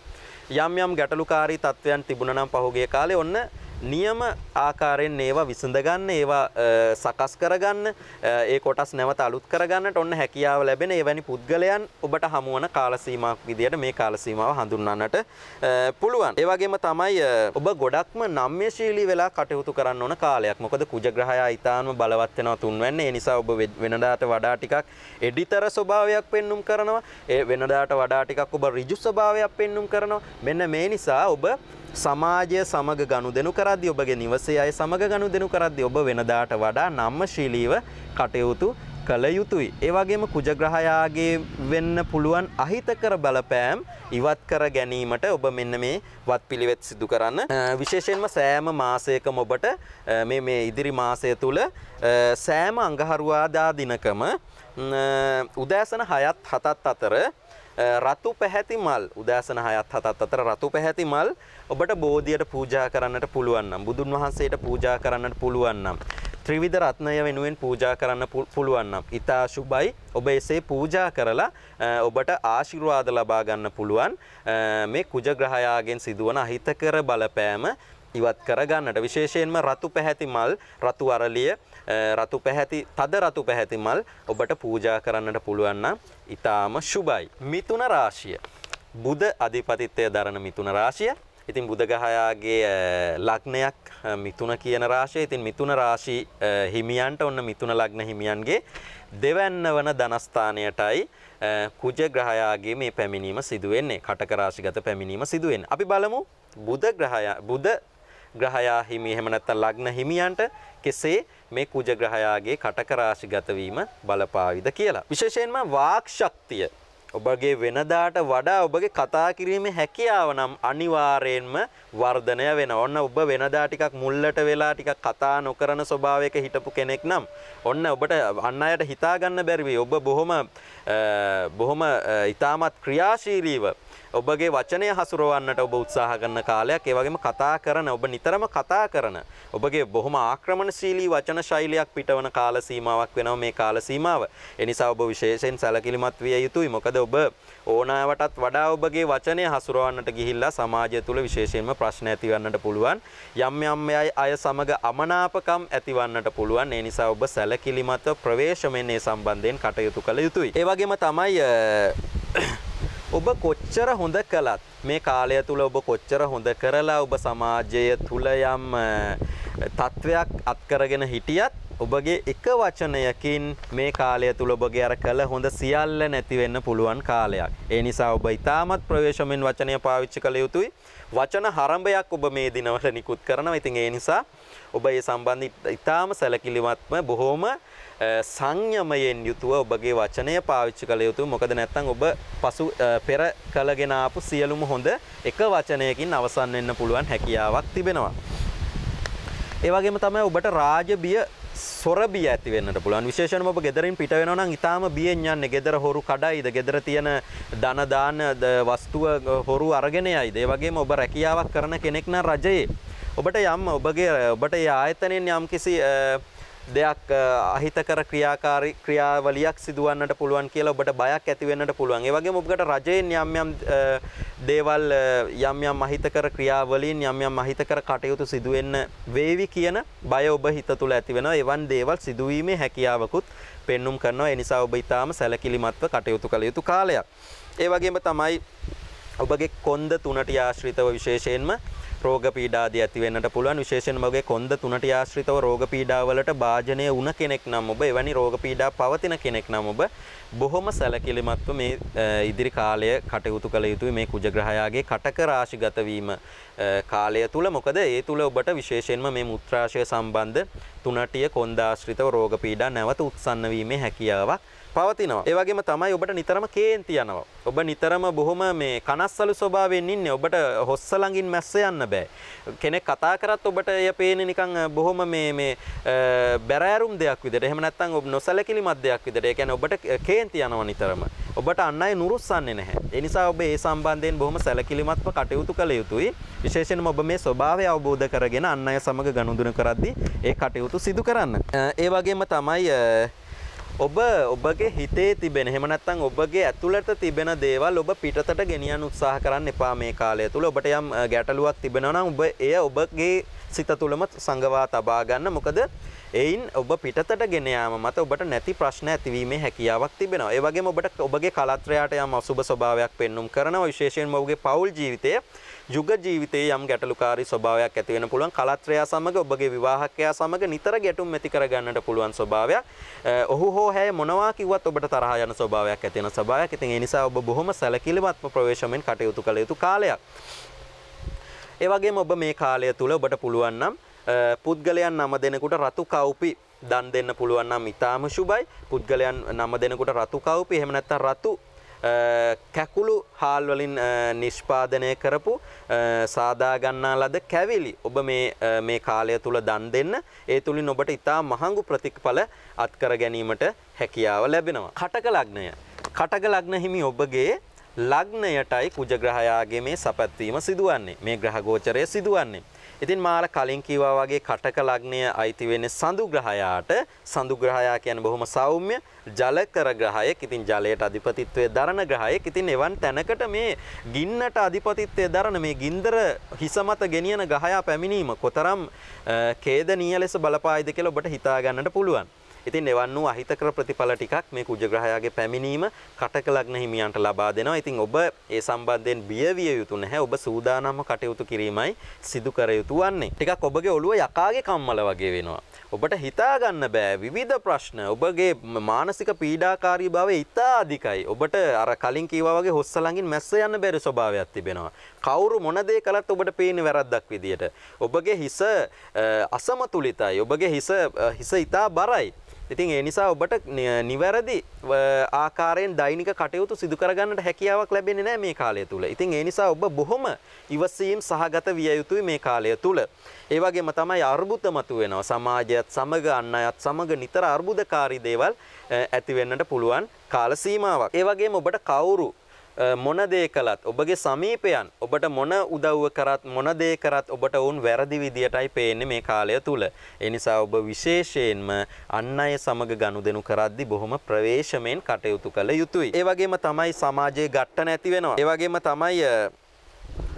යම් යම් ගැටලුකාරී තත්ත්වයන් තිබුණනම් පහුගිය කාලේ ඔන්න නියම ආකාරයෙන් ඒවා විසඳගන්න ඒවා සකස් කරගන්න ඒ කොටස් නැවත අලුත් කරගන්නට ඔන්න හැකියාව ලැබෙන එවැනි පුද්ගලයන් ඔබට හමුවන කාලසීමක් විදියට මේ කාලසීමාව හඳුන්වන්නට පුළුවන්. ඒ වගේම තමයි ඔබ ගොඩක්ම නම්‍යශීලී වෙලා කටයුතු කරන්න ඕන කාලයක්. මොකද කුජග්‍රහයා ඊටාම බලවත් වෙනවා තුන්වැන්නේ. ඒ නිසා ඔබ වෙනදාට වඩා ටිකක් එඩිතර ස්වභාවයක් පෙන්눔 කරනවා. ඒ වෙනදාට වඩා ටිකක් ඔබ ඍජු ස්වභාවයක් පෙන්눔 කරනවා. මෙන්න මේ නිසා ඔබ සමාජය සමග ගනුදෙනු කරා කරද්දි ඔබගේ නිවසේ අය සමග ගනුදෙනු කරද්දි ඔබ වෙනදාට වඩා නම්මශීලීව කටයුතු කළ යුතුයි. ඒවගේම කුජග්‍රහයාගේ වෙන්න පුළුවන් අහිතකර බලපෑම් ඉවත් කර ගැනීමට ඔබ මෙන්න මේ වත් පිළිවෙත් සිදු කරන්න. විශේෂයෙන්ම සෑම මාසයකම ඔබට මේ ඉදිරි මාසය තුළ සෑම අඟහරුවාදා දිනකම උදෑසන හයත් හතත් අතර රතු පැහැති මල් උදෑසන හයත් හතත් අතර රතු පැහැති මල් ඔබට බෝධියට පූජා කරන්නට පුළුවන් නම් බුදුන් වහන්සේට පූජා කරන්නට පුළුවන් නම් ත්‍රිවිධ රත්නය වෙනුවෙන් පූජා කරන්න පුළුවන් නම් ඉතා ශුභයි ඔබ එසේ පූජා කරලා ඔබට ආශිර්වාද ලබා ගන්න පුළුවන් මේ කුජ ග්‍රහයාගෙන් සිදුවන අහිතකර බලපෑම ඉවත් කරගන්නට විශේෂයෙන්ම රතු පැහැති මල් රතු අරලිය රතු පැහැති තද රතු පැහැති මල් ඔබට පූජා කරන්නට පුළුවන් නම් ඊටාම සුබයි මිතුන රාශිය බුද අධිපතිත්වය දරන මිතුන රාශිය ඉතින් බුදගහයාගේ ලග්නයක් මිතුන කියන රාශිය. ඉතින් මිතුන රාශි හිමියන්ට ඔන්න මිතුන ලග්න හිමියන්ගේ දෙවැන්න වන ධනස්ථානයටයි කුජ ග්‍රහයාගේ මේ පැමිණීම සිදුවෙන්නේ. කටක රාශිගත පැමිණීම සිදුවෙන්නේ. අපි බලමු බුද ග්‍රහයා බුද ග්‍රහයා හිමි එහෙම නැත්නම් ලග්න හිමියන්ට කෙසේ මේ කුජ ග්‍රහයාගේ කටක රාශිගත වීම බලපාවිද කියලා. විශේෂයෙන්ම වාක් ශක්තිය ඔබගේ වෙනදාට වඩා ඔබගේ කතා කිරීමේ හැකියාව නම් අනිවාර්යයෙන්ම වර්ධනය වෙනවා. ඔන්න ඔබ වෙනදා ටිකක් මුල්ලට වෙලා ටිකක් කතා නොකරන ස්වභාවයක හිටපු කෙනෙක් නම් ඔන්න ඔබට අන් අයට හිතා ගන්න බැරි වෙයි. ඔබ බොහොම බොහොම ඊටමත් ක්‍රියාශීලීව ඔබගේ වචනය හසුරවන්නට ඔබ උත්සාහ කරන කාලයක් ඒ වගේම කතා කරන ඔබ නිතරම කතා කරන ඔබගේ බොහොම ආක්‍රමණශීලී වචන ශෛලියක් පිටවන කාල සීමාවක් වෙනවා මේ කාල සීමාව. ඒ නිසා ඔබ විශේෂයෙන් සැලකිලිමත් විය යුතුයි. මොකද ඔබ ඕනෑවටත් වඩා ඔබගේ වචනය හසුරවන්නට ගිහිල්ලා සමාජය තුළ විශේෂයෙන්ම ප්‍රශ්න ඇතිවන්නට පුළුවන්. යම් යම් අය සමග අමනාපකම් ඇතිවන්නට පුළුවන්. ඒ නිසා ඔබ සැලකිලිමත් ප්‍රවේශමෙන් ඒ සම්බන්ධයෙන් කටයුතු කළ යුතුයි. ඒ වගේම තමයි ඔබ කොච්චර හොඳ කළත් මේ කාලය තුළ ඔබ කොච්චර හොඳ කරලා ඔබ සමාජය තුළ යම් තත්ත්වයක් අත්කරගෙන හිටියත් ඔබගේ එක වචනයකින් මේ කාලය තුළ ඔබගේ අර කළ හොඳ සියල්ල නැතිවෙන්න පුළුවන් කාලයක්. ඒ නිසා ඔබ ඉතාමත් ප්‍රවේශමෙන් වචනය පාවිච්චි කළ යුතුයි. වචන හරම්භයක් ඔබ මේ දිනවල නිකුත් කරනවා. ඉතින් ඒ නිසා ඔබ ඒ සම්බන්ධ ඉතාම සැලකිලිමත්ම බොහෝම සංයමයෙන් යුතුව ඔබගේ වචනය පාවිච්චි කළ යුතු මොකද නැත්තං ඔබ පසු පෙර කළගෙනාපු සියලුම හොඳ එක වචනයකින් අවසන් වෙන්න පුළුවන් හැකියාවක් තිබෙනවා. ඒවගේම තමයි ඔබට රාජබිය සොරබිය ඇති වෙන්නට පුළුවන් විශේෂයෙන්ම ඔබ ගෙදරින් පිට වෙනවා නම් ඊටාම බියෙන් යන්නේ ගෙදර හොරු කඩයිද ගෙදර තියෙන ධන දාන වස්තුව හොරු අරගෙන යයිද ඒ වගේම ඔබ රැකියාවක් කරන කෙනෙක් නම් රජයේ ඔබට යම් ඔබගේ ඔබට ඒ ආයතනයෙන් යම් කිසි දෙයක් අහිතකර ක්‍රියාකාරී ක්‍රියාවලියක් සිදුවන්නට පුළුවන් කියලා ඔබට බයක් ඇති වෙන්නට පුළුවන්. ඒ වගේම ඔබට රජයෙන් යම් යම් දේවල් යම් යම් අහිතකර ක්‍රියාවලින් යම් යම් අහිතකර කටයුතු සිදු වෙන්න වේවි කියන බය ඔබ හිත තුළ ඇති වෙනවා. එවන් දේවල් සිදුවීමේ හැකියාවකුත් පෙන්눔 කරනවා. ඒ නිසා ඔබ ඊටාම සැලකිලිමත්ව කටයුතු කළ යුතු කාලයක්. ඒ වගේම තමයි ඔබගේ කොන්ද තුනට ආශ්‍රිතව විශේෂයෙන්ම රෝග පීඩාදී ඇති වෙන්නට පුළුවන් විශේෂයෙන්ම ඔබගේ කොන්ද තුනට ආශ්‍රිතව රෝග පීඩාවලට භාජනය වුණ කෙනෙක් නම් ඔබ එවැනි රෝග පීඩා පවතින කෙනෙක් නම් ඔබ බොහොම සැලකිලිමත්ව මේ ඉදිරි කාලය කටයුතු කළ යුතුයි මේ කුජ ග්‍රහයාගේ කටක රාශිගත වීම කාලය තුල මොකද ඒ තුල ඔබට විශේෂයෙන්ම මේ මුත්‍රාශය සම්බන්ධ තුනටිය කොන්ද ආශ්‍රිතව රෝග පීඩා නැවත උත්සන්න වීමේ හැකියාවක් පවතිනවා. ඒ වගේම තමයි ඔබට නිතරම කේන්ති යනවා. ඔබ නිතරම බොහොම මේ කනස්සලු ස්වභාවයෙන් ඉන්නේ. ඔබට හොස්ස ළඟින් මැස්ස යන්න බෑ. කෙනෙක් කතා කරත් ඔබට එය පේන්නේ නිකන් බොහොම මේ මේ බැරෑරුම් දෙයක් විදිහට. එහෙම නැත්නම් ඔබ නොසැලකිලිමත් දෙයක් විදිහට. ඒ කියන්නේ ඔබට කේන්ති යනවා නිතරම. ඔබට අන් අය නුරුස්සන්නේ නැහැ. ඒ නිසා ඔබ ඒ සම්බන්ධයෙන් බොහොම සැලකිලිමත්ව කටයුතු කළ යුතුයි. විශේෂයෙන්ම ඔබ මේ ස්වභාවය අවබෝධ කරගෙන අන් අය සමග ගනුදෙනු කරද්දී ඒ කටයුතු සිදු කරන්න. ඒ වගේම තමයි ඔබ ඔබගේ හිතේ තිබෙන එහෙම නැත්නම් ඔබගේ ඇතුළත තිබෙන දේවල් ඔබ පිටතට ගෙනියන්න උත්සාහ කරන්න එපා මේ කාලය තුල. ඔබට යම් ගැටලුවක් තිබෙනවා නම් ඔබ එය ඔබගේ සිත තුලම සංගවා තබා ගන්න. මොකද එයින් ඔබ පිටතට ගෙන යාම මත ඔබට නැති ප්‍රශ්න ඇතිවීමේ හැකියාවක් තිබෙනවා. ඒ වගේම ඔබට ඔබගේ කලත්‍රයාට යම් අසුබ ස්වභාවයක් පෙන්눔 කරනවා. විශේෂයෙන්ම ඔබගේ පෞල් ජීවිතයේ යුග ජීවිතයේ යම් ගැටලුකාරී ස්වභාවයක් ඇති වෙන්න පුළුවන් කලත්‍රයා සමග ඔබගේ විවාහකයා සමග නිතර ගැටුම් ඇති කරගන්නට පුළුවන් ස්වභාවයක් ඔහු හෝ හැය මොනවා කිව්වත් ඔබට තරහා යන ස්වභාවයක් ඇති වෙන ස්වභාවයක් ඉතින් ඒ නිසා ඔබ බොහොම සැලකිලිමත්ව ප්‍රවේශමෙන් කටයුතු කළ යුතු කාලයක් ඒ වගේම ඔබ මේ කාලය තුල ඔබට පුළුවන් නම් පුද්ගලයන් නම දෙනෙකුට රතු කවුපි දන් දෙන්න පුළුවන් නම් ඊටාම සුබයි පුද්ගලයන් නම දෙනෙකුට රතු කවුපි එහෙම නැත්නම් රතු කැකුළු හාල්වලින් නිෂ්පාදනය කරපු සාදාගන්නා ලද කැවිලි ඔබ මේ කාලය තුළ දන් දෙන්න ඒ තුළින් ඔබට ඉතා මහංගු ප්‍රතික්ඵල අත්කර ගැනීමට හැකියාව ලැබෙනවා. කටක ලග්නය. කටක ලග්න හිමි ඔබගේ ලග්නයටයි කුජග්‍රහයාගේ මේ සපැත්වීම සිදුවන්නේ මේ ග්‍රහගෝචරය සිදුවන්නේ. ඉතින් මාර කලින් කිව්වා වගේ කටක ලග්නය අයිති වෙන්නේ සඳු ග්‍රහයාට. සඳු ග්‍රහයා කියන්නේ බොහොම සෞම්‍ය ජලකර ග්‍රහයෙක්. ඉතින් ජලයට අධිපතිත්වයේ දරන ග්‍රහයෙක්. ඉතින් එවන් තැනකට මේ ගින්නට අධිපතිත්වයේ දරන මේ ගින්දර හිස මත ගෙනියන ග්‍රහයා පැමිණීම කොතරම් ඛේදනීය ලෙස බලපායිද කියලා ඔබට හිතා ගන්නට පුළුවන්. ඉතින් එවන් වූ අහිතකර ප්‍රතිඵල ටිකක් මේ කුජග්‍රහයාගේ පැමිණීම කටක ලග්න හිමියන්ට ලබා දෙනවා. ඉතින් ඔබ ඒ සම්බන්ධයෙන් බිය විය යුතු නැහැ. ඔබ සූදානම්ව කටයුතු කිරීමයි සිදු කර යුතු වන්නේ. ටිකක් ඔබගේ ඔළුව යකාගේ කම්මල වගේ වෙනවා. ඔබට හිතාගන්න බෑ විවිධ ප්‍රශ්න ඔබගේ මානසික පීඩාකාරී භාවය ඉතා අධිකයි. ඔබට අර කලින් කීවා වගේ හොස්ස ළඟින් මැස්ස යන්න බැරි ස්වභාවයක් තිබෙනවා. කවුරු මොන දේ කළත් ඔබට පේන්නේ වැරද්දක් විදියට. ඔබගේ හිස අසමතුලිතයි. ඔබගේ හිස හිස ඉතා බරයි. ඉතින් ඒ නිසා ඔබට නිවැරදි ආකාරයෙන් දෛනික කටයුතු සිදු කරගන්නට හැකියාවක් ලැබෙන්නේ නැහැ මේ කාලය තුල. ඉතින් ඒ නිසා ඔබ බොහොම ඉවසීම් සහගත විය යුතුයි මේ කාලය තුල. ඒ වගේම තමයි අර්බුද මතුවෙනවා. සමාජයත් සමග අන් අයත් සමග නිතර අර්බුදකාරී දේවල් ඇති වෙන්නට පුළුවන් කාල සීමාවක්. ඒ වගේම ඔබට කවුරු මොන දේ කළත් ඔබගේ සමීපයන් ඔබට මොන උදව්ව කරත් මොන දේ කරත් ඔබට ඔවුන් වැරදි විදියටයි පේන්නේ මේ කාලය තුල. ඒ නිසා ඔබ විශේෂයෙන්ම අන් අය සමග ගනුදෙනු කරද්දී බොහොම ප්‍රවේශමෙන් කටයුතු කළ යුතුයි. ඒ වගේම තමයි සමාජයේ ගැට්ට නැති වෙනවා. ඒ වගේම තමයි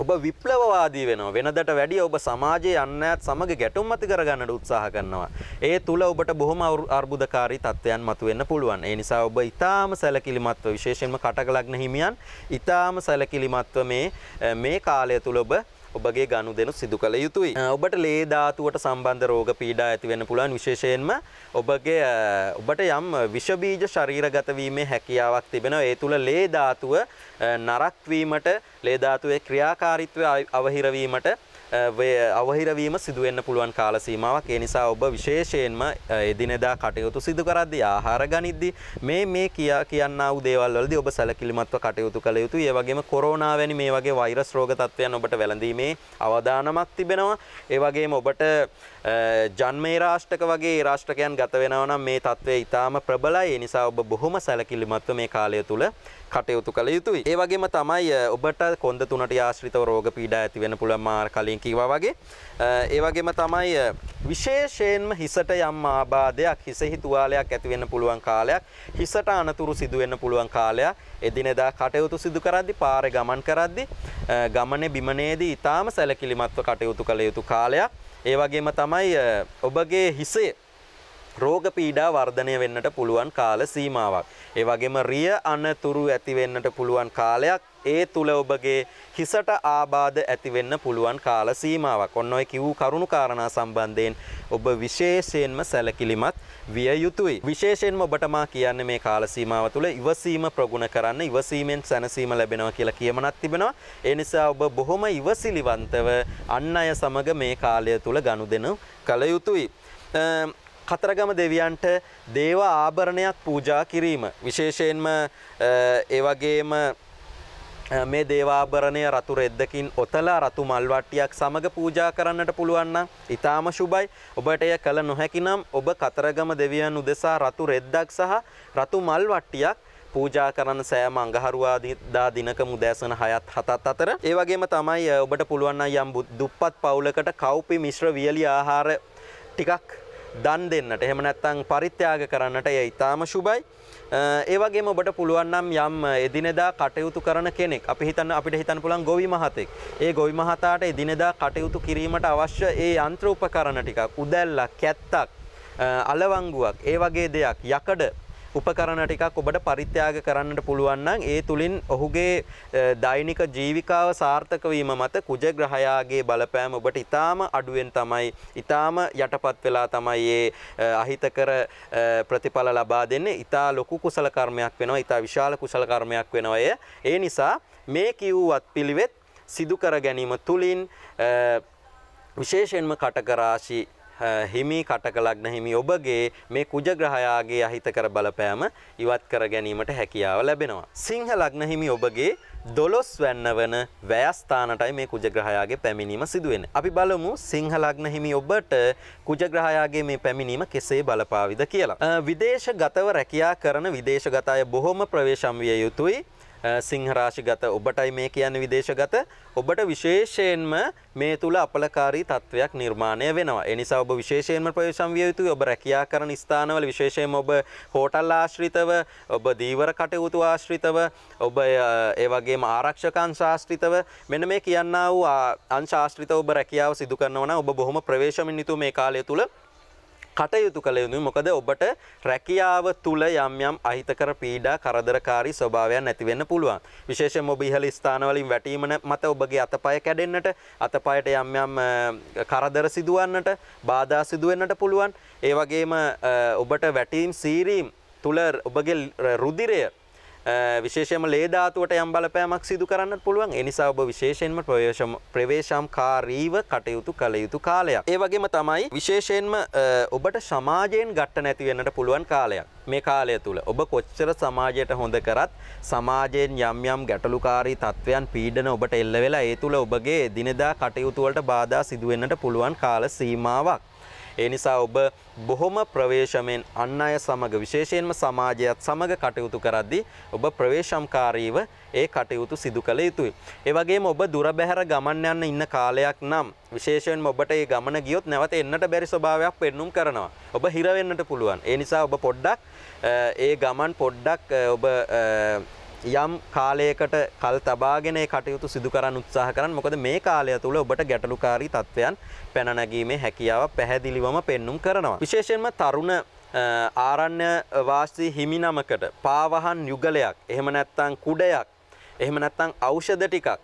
ඔබ විප්ලවවාදී වෙනවා වෙනදට වැඩිය ඔබ සමාජයේ අන්නයත් සමග ගැටුම් ඇති කරගන්නට උත්සාහ කරනවා. ඒ තුල ඔබට බොහොම අර්බුදකාරී තත්ත්වයන් මතුවෙන්න පුළුවන්. ඒ නිසා ඔබ ඊටාම සැලකිලිමත්ව විශේෂයෙන්ම කටක ලග්න හිමියන් ඊටාම සැලකිලිමත්ව මේ මේ කාලය තුල ඔබ ඔබගේ ගණු දෙනු සිදු කළ යුතුයි. ඔබට ලේ ධාතුවට සම්බන්ධ රෝග පීඩා ඇතිවෙන පුළුවන් විශේෂයෙන්ම ඔබගේ ඔබට යම් විෂබීජ ශරීරගතවීමේ හැකියාවක් තිබෙනවා. ඒ තුළ ලේ ධාතුව නරක් වීමට ලේ ධාතුවේ ක්‍රියාකාරීත්වය අවහිර වීමට අවහිරවීම සිදුවෙන්න පුළුවන් කාල සීමාවක් ඒ නිසා ඔබ විශේෂයෙන්ම එදිනෙදා කටයුතු සිදු කරද්දී ආහාර ගනිද්දී මේ මේ කියා කියනා වූ දේවල් වලදී ඔබ සැලකිලිමත්ව කටයුතු කළ යුතුයි. ඒ වගේම කොරෝනා වැනි මේ වගේ වෛරස් රෝග තත්ත්වයන් ඔබට වැළඳීමේ අවධානමක් තිබෙනවා. ඒ වගේම ඔබට ජන්මේ රාෂ්ටක වගේ රාෂ්ටකයන් ගත වෙනවනම් මේ තත්ත්වය ඉතාම ප්‍රබලයි. ඒ නිසා ඔබ බොහොම සැලකිලිමත්ව මේ කාලය තුල කටයුතු කළ යුතුයි. ඒ වගේම තමයි ඔබට කොන්ද තුනට ආශ්‍රිතව රෝග පීඩා ඇති වෙන පුළුවන් මාර කලින් කිව්වා වගේ. ඒ වගේම තමයි විශේෂයෙන්ම හිසට යම් ආබාධයක් හිසෙහි තුවාලයක් ඇති වෙන්න පුළුවන් කාලයක්, හිසට අනතුරු සිදු වෙන්න පුළුවන් කාලයක්, එදිනෙදා කටයුතු සිදු කරද්දී පාරේ ගමන් කරද්දී ගමනේ බිමනේදී ඊටාම සැලකිලිමත්ව කටයුතු කළ යුතු කාලයක්. ඒ වගේම තමයි ඔබගේ හිසේ රෝග පීඩා වර්ධනය වෙන්නට පුළුවන් කාල සීමාවක්. ඒ වගේම රිය අනතුරු ඇති වෙන්නට පුළුවන් කාලයක් ඒ තුල ඔබගේ හිසට ආබාධ ඇති වෙන්න පුළුවන් කාල සීමාවක්. ඔන්න ඔය කිව් කරුණු කාරණා සම්බන්ධයෙන් ඔබ විශේෂයෙන්ම සැලකිලිමත් විය යුතුයි. විශේෂයෙන්ම ඔබට මා කියන්නේ මේ කාල සීමාව තුළ ඉවසීම ප්‍රගුණ කරන්න ඉවසීමෙන් සැනසීම ලැබෙනවා කියලා කියමනක් තිබෙනවා. ඒ නිසා ඔබ බොහොම ඉවසිලිවන්තව අන් අය සමග මේ කාලය තුළ ගනුදෙනු කළ යුතුයි. කතරගම දෙවියන්ට දේව ආභරණයක් පූජා කිරීම විශේෂයෙන්ම ඒ වගේම මේ දේවාභරණය රතු රෙද්දකින් ඔතලා රතු මල්වට්ටියක් සමඟ පූජා කරන්නට පුළුවන්න ඉතාම ශුභයි ඔබට එය කළ නොහැකිනම් ඔබ කතරගම දෙවියන් උදෙසා රතු රෙද්දක් සහ රතු මල්වට්ටියක් පූජා කරන්න සෑම අඟහරුවාදා දිනක මුදෑසන හයත් හතත් අතර ඒවගේම තමයි ඔබට පුළුවන්න යම් දුප්පත් පවුලකට කව්පි මිශ්‍ර වියලි ආහාර ටිකක් දන් දෙන්නට එහෙම නැත්තං පරිත්‍යාග කරන්නට ය ඉතාම ශුභයි ඒවගේම ඔබට පුළුවන්නම් යම් එදිනෙදා කටයුතු කරන කෙනෙක් අපි හිතන්න අපිට හිතන්න පුළුවන් ගොවි මහතෙක්. ඒ ගොවි මහතාට එදිනෙදා කටයුතු කිරීමට අවශ්‍ය ඒ යන්ත්‍ර උපකරණ ටිකක් උදැල්ලක් කැත්තක් අලවංගුවක් ඒ වගේ දෙයක් යකඩ උපකරණ ටිකක් ඔබට පරිත්‍යාග කරන්නට පුළුවන් නම් ඒ තුලින් ඔහුගේ දෛනික ජීවිකාව සාර්ථක වීම මත කුජ ග්‍රහයාගේ බලපෑම ඔබට ඊටාම අඩුවෙන් තමයි ඊටාම යටපත් වෙලා තමයි මේ අහිතකර ප්‍රතිඵල ලබා දෙන්නේ ඊටා ලොකු කුසල කර්මයක් වෙනවා ඊටා විශාල කුසල කර්මයක් වෙනවා ඒ නිසා මේ කිව්වත් පිළිවෙත් සිදු කර ගැනීම තුලින් විශේෂයෙන්ම කටක රාශි හිමි කටකලග්න හිමි ඔබගේ මේ කුජ ග්‍රහයාගේ අහිතකර බලපෑම ඉවත් කර ගැනීමට හැකියාව ලැබෙනවා. සිංහ ලග්න හිමි ඔබගේ දොළොස් වැන්න වන ව්‍යස්ථානටයි මේ කුජග්‍රහයාගේ පැමිණීම සිදුවෙන. අපි බලමු සිංහ ලග්න හිමි ඔබට කුජග්‍රහයාගේ මේ පැමිණීම කෙසේ බලපාවිද කියලා. විදේශ ගතව රැකියා කරන විදේශගතාය බොහොම ප්‍රවේශම් විය යුතුයි. සිංහරාශිගත ඔබටයි මේ කියන්නේ විදේශගත ඔබට විශේෂයෙන්ම මේ තුල අපලකාරී තත්වයක් නිර්මාණය වෙනවා. ඒ නිසා ඔබ විශේෂයෙන්ම ප්‍රවේශම් විය යුතුයි. ඔබ රැකියා කරන ස්ථානවල විශේෂයෙන්ම ඔබ හෝටල් ආශ්‍රිතව, ඔබ දීවර කටයුතු ආශ්‍රිතව, ඔබ ඒ වගේම ආරක්ෂක අංශ ආශ්‍රිතව මෙන්න මේ කියන්නා වූ අංශ ආශ්‍රිතව ඔබ රැකියාව සිදු කරනවා නම් ඔබ බොහොම ප්‍රවේශමින් යුතු මේ කාලය තුල කටයුතු කළ යුතුයි මොකද ඔබට රැකියාව තුළ යම් යම් අහිතකර පීඩා කරදරකාරී ස්වභාවයන් ඇති වෙන්න පුළුවන්. විශේෂයෙන්ම ඔබ ඉහළ ස්ථාන වලින් වැටීම මත ඔබගේ අතපය කැඩෙන්නට, අතපයට යම් යම් කරදර සිදුවන්නට, බාධා සිදු වෙන්නට පුළුවන්. ඒ වගේම ඔබට වැටීම් සීරීම් තුළ ඔබගේ රුධිරය විශේෂම ලේධාතුවට යම් බලපෑමක් සිදු කරන්න පුළුවන් එනිසා ඔබ විශේෂෙන්ම ප්‍රවේශම් ප්‍රවේශම් කාරීව කටයුතු කළ යුතු කාලයක් ඒ වගේම තමයි විශේෂයෙන්ම ඔබට සමාජයෙන් ගට්ට නැතිවෙන්නට පුළුවන් කාලයක් මේ කාලය තුළ ඔබ කොච්චර සමාජයට හොඳ කරත් සමාජයෙන් යම් යම් ගැටලුකාරී තත්ත්වයන් පීඩන ඔබට එල්ල වෙලා ඒ තුළ ඔබගේ දිනදා කටයුතුවලට බාධා සිදුවෙන්නට පුළුවන් කාල සීමාවක් ඒ නිසා ඔබ බොහොම ප්‍රවේශමෙන් අන් අය සමග විශේෂයෙන්ම සමාජයත් සමග කටයුතු කරද්දී ඔබ ප්‍රවේශම්කාරීව ඒ කටයුතු සිදු කළ යුතුයි. ඒ වගේම ඔබ දුර බැහැර ගමන් යන ඉන්න කාලයක් නම් විශේෂයෙන්ම ඔබට ඒ ගමන ගියොත් නැවත එන්නට බැරි ස්වභාවයක් පෙන්눔 කරනවා. ඔබ හිර වෙන්නට පුළුවන්. ඒ නිසා ඔබ පොඩ්ඩක් ඒ ගමන් පොඩ්ඩක් ඔබ යම් කාලයකට කල් තබාගෙන කටයුතු සිදු කරන්න උත්සාහ කරන්න මොකද මේ කාලය තුළ ඔබට ගැටලුකාරී තත්ත්වයන් පැනනැගීමේ හැකියාව පැහැදිලිවම පෙන්නුම් කරනවා. විශේෂෙන්ම තරුණ ආරණ්‍ය වාසී හිමිනමකට පාවහන් යුගලයක් එහෙම නැත්තං කුඩයක් එහෙම නැත්තං අෞෂධ ටිකක්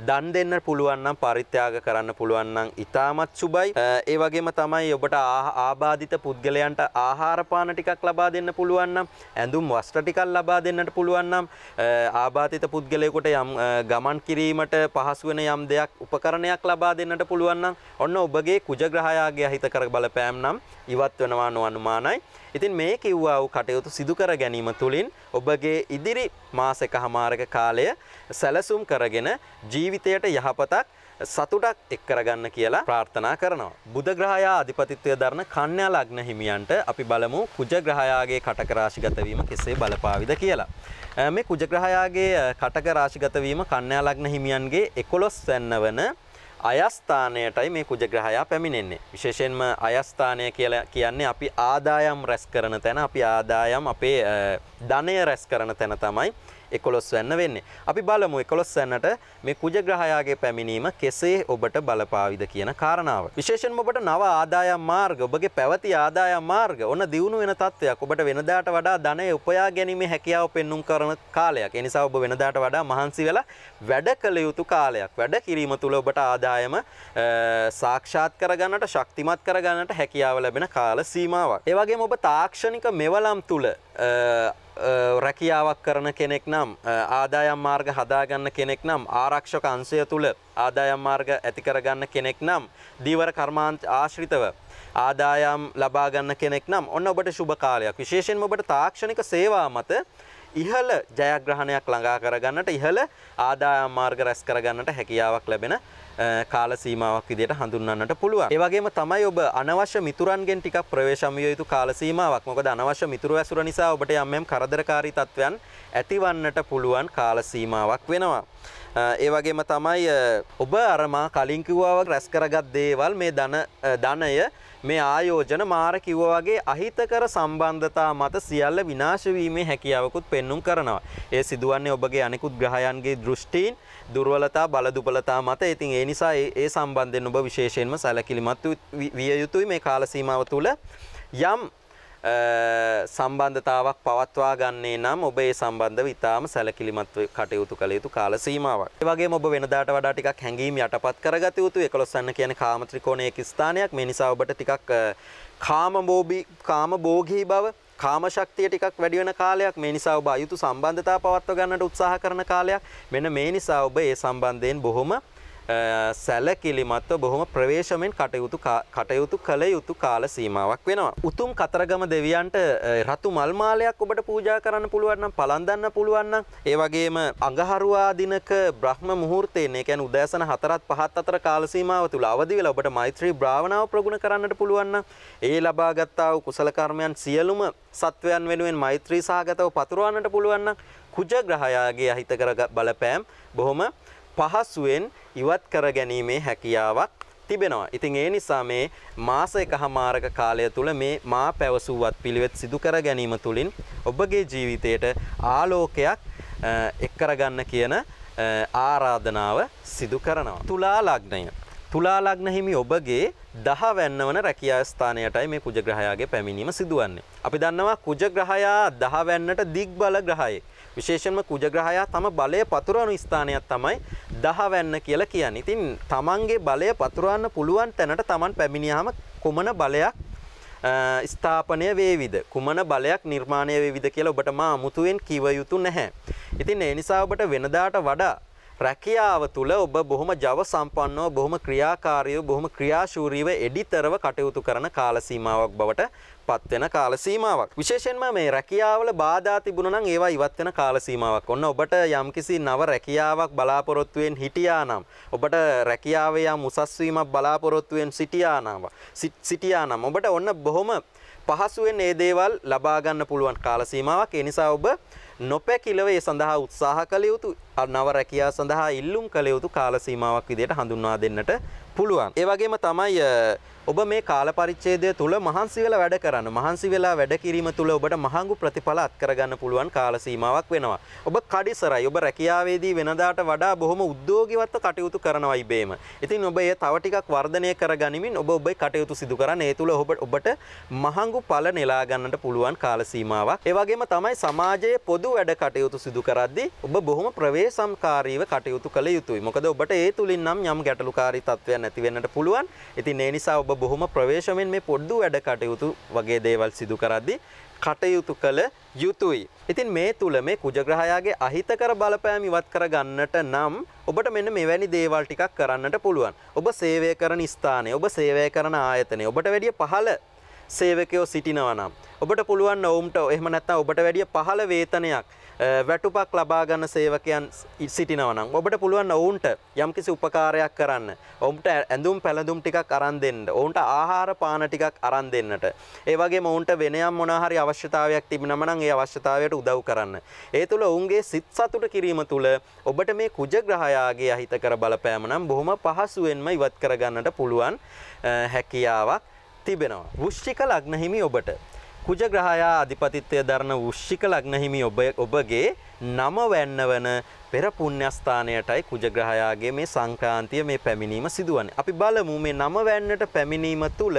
දන් දෙන්න පුළුවන් නම් පරිත්‍යාග කරන්න පුළුවන් නම් ඉතාමත් සුබයි. ඒ වගේම තමයි ඔබට ආබාධිත පුද්ගලයන්ට ආහාර පාන ටිකක් ලබා දෙන්න පුළුවන් නම් ඇඳුම් වස්ත්‍ර ටිකක් ලබා දෙන්නට පුළුවන් නම් ආබාධිත පුද්ගලයෙකුට යම් ගමන් කිරීමට පහසු වෙන යම් දෙයක් උපකරණයක් ලබා දෙන්නට පුළුවන් නම් ඔන්න ඔබගේ කුජග්‍රහයාගේ හිත කර බලපෑම් නම් ඉවත් වෙනවා නොඅනුමානයි. ඉතින් මේ කිව්වා වූ කටයුතු සිදු කර ගැනීම තුළින් ඔබගේ ඉදිරි මාස එකහමාරක කාලය සැලසුම් කරගෙන ජීවිතයට යහපතක් සතුටක් එක් කරගන්න කියලා ප්‍රාර්ථනා කරනවා. බුදග්‍රහයා අධිපතිත්වය දරන කන්‍යා ලග්න හිමියන්ට අපි බලමු කුජග්‍රහයාගේ කටක රාශිගතවීම කෙසේ බලපාවිද කියලා. මේ කුජග්‍රහයාගේ කටක රාශිගතවීම කන්‍යා ලග්න හිමියන්ගේ 11 වෙනි අයස්ථානයටයි මේ කුජග්‍රහයා පැමිණෙන්නේ. විශේෂයෙන්ම අයස්ථානය කියලා කියන්නේ අපි ආදායම් රැස් කරන තැන අපි ආදායම් අපේ ධනය රැස් කරන තැන තමයි එකොළොස්වැන්න වෙන්නේ. අපි බලමු එකොළොස්වැන්නට මේ කුජ ග්‍රහයාගේ පැමිණීම කෙසේ ඔබට බලපාවිද කියන කාරණාව. විශේෂයෙන්ම ඔබට නව ආදායම් මාර්ග, ඔබගේ පැවති ආදායම් මාර්ග ඔන්න දියුණු වෙන තත්ත්වයක්. ඔබට වෙනදාට වඩා ධනය උපයා ගැනීමේ හැකියාව පෙන්눔 කරන කාලයක්. ඒ නිසා ඔබ වෙනදාට වඩා මහන්සි වෙලා වැඩ කළ යුතු කාලයක්. වැඩ කිරීම තුළ ඔබට ආදායම සාක්ෂාත් කරගන්නට ශක්තිමත් කරගන්නට හැකියාව ලැබෙන කාල සීමාවක්. ඒ වගේම ඔබ තාක්ෂණික මෙවලම් තුළ රැකියාවක් කරන කෙනෙක් නම් ආදායම් මාර්ග හදාගන්න කෙනෙක් නම් ආරක්ෂක අංශය තුළ ආදායම් මාර්ග ඇති කරගන්න කෙනෙක් නම් දීවර කර්මාන්ත ආශ්‍රිතව ආදායම් ලබා ගන්න කෙනෙක් නම් ඔන්න ඔබට සුබ කාලයක් විශේෂයෙන්ම ඔබට තාක්ෂණික සේවා මත ඉහළ ජයග්‍රහණයක් ළඟා කරගන්නට ඉහළ ආදායම් මාර්ග රැස් කරගන්නට හැකියාවක් ලැබෙන කාල සීමාවක් විදිහට හඳුන්වන්නට පුළුවන්. ඒ වගේම තමයි ඔබ අනවශ්‍ය මිතුරන්ගෙන් ටිකක් ප්‍රවේශම් විය යුතු කාල සීමාවක්. මොකද අනවශ්‍ය මිතුරු ඇසුර නිසා ඔබට යම් යම් කරදරකාරී තත්ත්වයන් ඇතිවන්නට පුළුවන් කාල සීමාවක් වෙනවා. ඒ වගේම තමයි ඔබ අරමා කලින් කිව්වා වගේ රැස් කරගත් දේවල් මේ ධන ධනය මේ ආයෝජන මාර කිව්ව වගේ අහිතකර සම්බන්ධතා මත සියල්ල විනාශ වීමේ හැකියාවකුත් පෙන්눔 කරනවා. ඒ සිදුවන්නේ ඔබගේ අනෙකුත් ග්‍රහයන්ගේ දෘෂ්ටීන් දුර්වලතා බලදුබලතා මත. ඉතින් ඒ නිසා ඒ සම්බන්ධයෙන් ඔබ විශේෂයෙන්ම සැලකිලිමත් විය යුතුයි මේ කාල සීමාව තුළ. යම් සම්බන්ධතාවක් පවත්වා ගන්නේ නම් ඔබ ඒ සම්බන්ධව ඉතාම සැලකිලිමත් කටයුතු කළ යුතු කාල සීමාවක්. ඒ වගේම ඔබ වෙනදාට වඩා ටිකක් හැඟීම් යටපත් කරගත යුතු 11 අන්න කියන්නේ කාම ත්‍රිකෝණයක ස්ථානයක්. මේ නිසා ඔබට ටිකක් කාම භෝභී කාම භෝගී බව කාම ශක්තිය ටිකක් වැඩි වෙන කාලයක් මේ නිසා ඔබ අයුතු සම්බන්ධතා පවත්ව ගන්නට උත්සාහ කරන කාලයක් මෙන්න මේ නිසා ඔබ ඒ සම්බන්ධයෙන් බොහොම සැලකිලිමත්ව බොහොම ප්‍රවේශමෙන් කටයුතු කටයුතු කළ යුතු කාල සීමාවක් වෙනවා. උතුම් කතරගම දෙවියන්ට රතු මල්මාලයක් ඔබට පූජා කරන්න පුළුවන්න පළන්දන්න පුළුවන්න. ඒවගේම අඟහරුවා දිනක බ්‍රහ්ම මුහූර්තයෙන් එකැන් උදෑසන හතරත් පහත් අතර කාලසීමාව තුළ අවදිවෙල ඔබට මෛත්‍රී භ්‍රාවනාව ප්‍රගුණ කරන්නට පුළුවන්න. ඒ ලබාගත්තාව කුසලකර්මයන් සියලුම සත්වයන් වෙනුවෙන් මෛත්‍රී සාගතව පතුරවන්නට පුළුවන්න කුජ ග්‍රහයාගේ අහිතකර බලපෑම් බොහොම පහසුවෙන් ඉවත් කර ගැනීමේ හැකියාවක් තිබෙනවා. ඉතින් ඒ නිසා මේ මාස එකහමාරක කාලය තුළ මේ මා පැවසුවත් පිළිවෙත් සිදු කර ගැනීම තුළින් ඔබගේ ජීවිතයට ආලෝකයක් එක් කරගන්න කියන ආරාධනාව සිදු කරනවා. තුලා ලග්නය. තුලා ලග්න හිමි ඔබගේ දහ වැන්නවන රැකියා ස්ථානයටයි මේ කුජග්‍රහයාගේ පැමිණීම සිදුවන්නේ. අපි දන්නවා කුජග්‍රහයා දහ වැන්නට දිග්බල ග්‍රහයෙක්. විශේෂම කුජග්‍රහයා තම බලය පතුරවන ස්ථානයක් තමයි දහවැන්න කියලා කියන්නේ. ඉතින් තමන්ගේ බලය පතුරවන්න පුළුවන් තැනට තමන් පැමිණියාම කුමන බලයක් ස්ථාපනය වේවිද කුමන බලයක් නිර්මාණය වේවිද කියලා ඔබට මා අමුතුවෙන් කිව යුතු නැහැ. ඉතින් ඒ නිසා ඔබට වෙනදාට වඩා රැකියාව තුළ ඔබ බොහොම ජව සම්පන්නව බොහොම ක්‍රියාකාරීව බොහොම ක්‍රියාශූරීව එඩිතරව කටයුතු කරන කාල සීමාවක් බවට පත් වෙන කාල සීමාවක්. විශේෂයෙන්ම මේ රැකියාවල බාධා තිබුණා නම් ඒවා ඉවත් වෙන කාල සීමාවක්. ඔන්න ඔබට යම්කිසි නව රැකියාවක් බලාපොරොත්තුෙන් හිටියා නම් ඔබට රැකියාවේ යම් උසස් වීමක් බලාපොරොත්තුෙන් සිටියා නම් සිටියා නම් ඔබට ඔන්න බොහොම පහසුවෙන් ඒ දේවල් ලබා ගන්න පුළුවන් කාල සීමාවක්. ඒ නිසා ඔබ නොපැකිලව ඒ සඳහා උත්සාහ කළ යුතු නව රැකියාව සඳහා ඉල්ලුම් කළ යුතු කාල සීමාවක් විදිහට හඳුන්වා දෙන්නට පුළුවන්. ඒ වගේම තමයි ඔබ මේ කාලපරිච්ඡේදය තුළ මහන්සි වෙලා වැඩ කරන්න. මහන්සි වෙලා වැඩ කිරීම තුළ ඔබට මහඟු ප්‍රතිඵල අත්කරගන්න පුළුවන් කාල සීමාවක් වෙනවා. ඔබ කඩිසරයි. ඔබ රැකියාවේදී වෙනදාට වඩා බොහොම උද්‍යෝගීවත්ව කටයුතු කරනවා ඉබේම. ඉතින් ඔබ ඒ තව ටිකක් වර්ධනය කරගනිමින් ඔබ ඔබේ කටයුතු සිදු කරන්න. ඒ තුළ ඔබ ඔබට මහඟු ඵල නෙලා ගන්නට පුළුවන් කාල සීමාවක්. ඒ වගේම තමයි සමාජයේ පොදු වැඩ කටයුතු සිදු කරද්දී ඔබ බොහොම ප්‍රවේශම්කාරීව කටයුතු කළ යුතුයි. මොකද ඔබට ඒ තුලින් නම් යම් ගැටලුකාරී තත්ත්වයක් නැති වෙන්නට පුළුවන්. ඉතින් ඒ නිසා ඔබ ඔබ බොහොම ප්‍රවේශමෙන් මේ පොඩ්ඩු වැඩ කටයුතු වගේ දේවල් සිදු කරද්දි කටයුතු කළ යුතුයි. ඉතින් මේ තුළ මේ කුජග්‍රහයාගේ අහිතකර බලපෑම ඉවත් කර ගන්නට නම් ඔබට මෙන්න මෙවැනි දේවල් ටිකක් කරන්නට පුළුවන්. ඔබ සේවය කරන ස්ථානය, ඔබ සේවය කරන ආයතනය, ඔබට වැඩිය පහළ සේවකයෝ සිටිනවා නම් ඔබට පුළුවන් ඔවුන්ට එහෙම නැත්නම් ඔබට වැඩිය පහළ වේතනයක් වැටුපක් ලබාගන්න සේවකයන් සිටිනවනම් ඔබට පුළුවන් ඔවුන්ට යම්කිසි උපකාරයක් කරන්න ඔවුන්ට ඇඳුම් පැළඳුම් ටිකක් අරන් දෙන්න ඔවුන්ට ආහාර පාන ටිකක් අරන් දෙන්නට ඒ වගේ ඔවුන්ට වෙනයම් මොනහරි අවශ්‍යතාවයක් තිබෙනම නම් ඒ අවශ්‍යතාවයට උදව් කරන්න ඒ තුළ ඔවුන්ගේ සිත් සතුට කිරීම තුළ ඔබට මේ කුජග්‍රහයාගේ අහිතකර බලපෑම නම් බොහොම පහසුවෙන්ම ඉවත් කරගන්නට පුළුවන් හැකියාවක් තිබෙනවා වෘෂ්චික ලග්න හිමි ඔබට කුජග්‍රහයා අධිපතිත්වය දරන වෘෂ්ෂික ලග්නහිමි ඔබගේ නම වැන්න වන පෙර පුණ්‍යස්ථානයටයි කුජග්‍රහයාගේ මේ සංක්‍රාන්තිය මේ පැමිණීම සිදුවන්නේ. අපි බලමු මේ නම වැන්නට පැමිණීම තුළ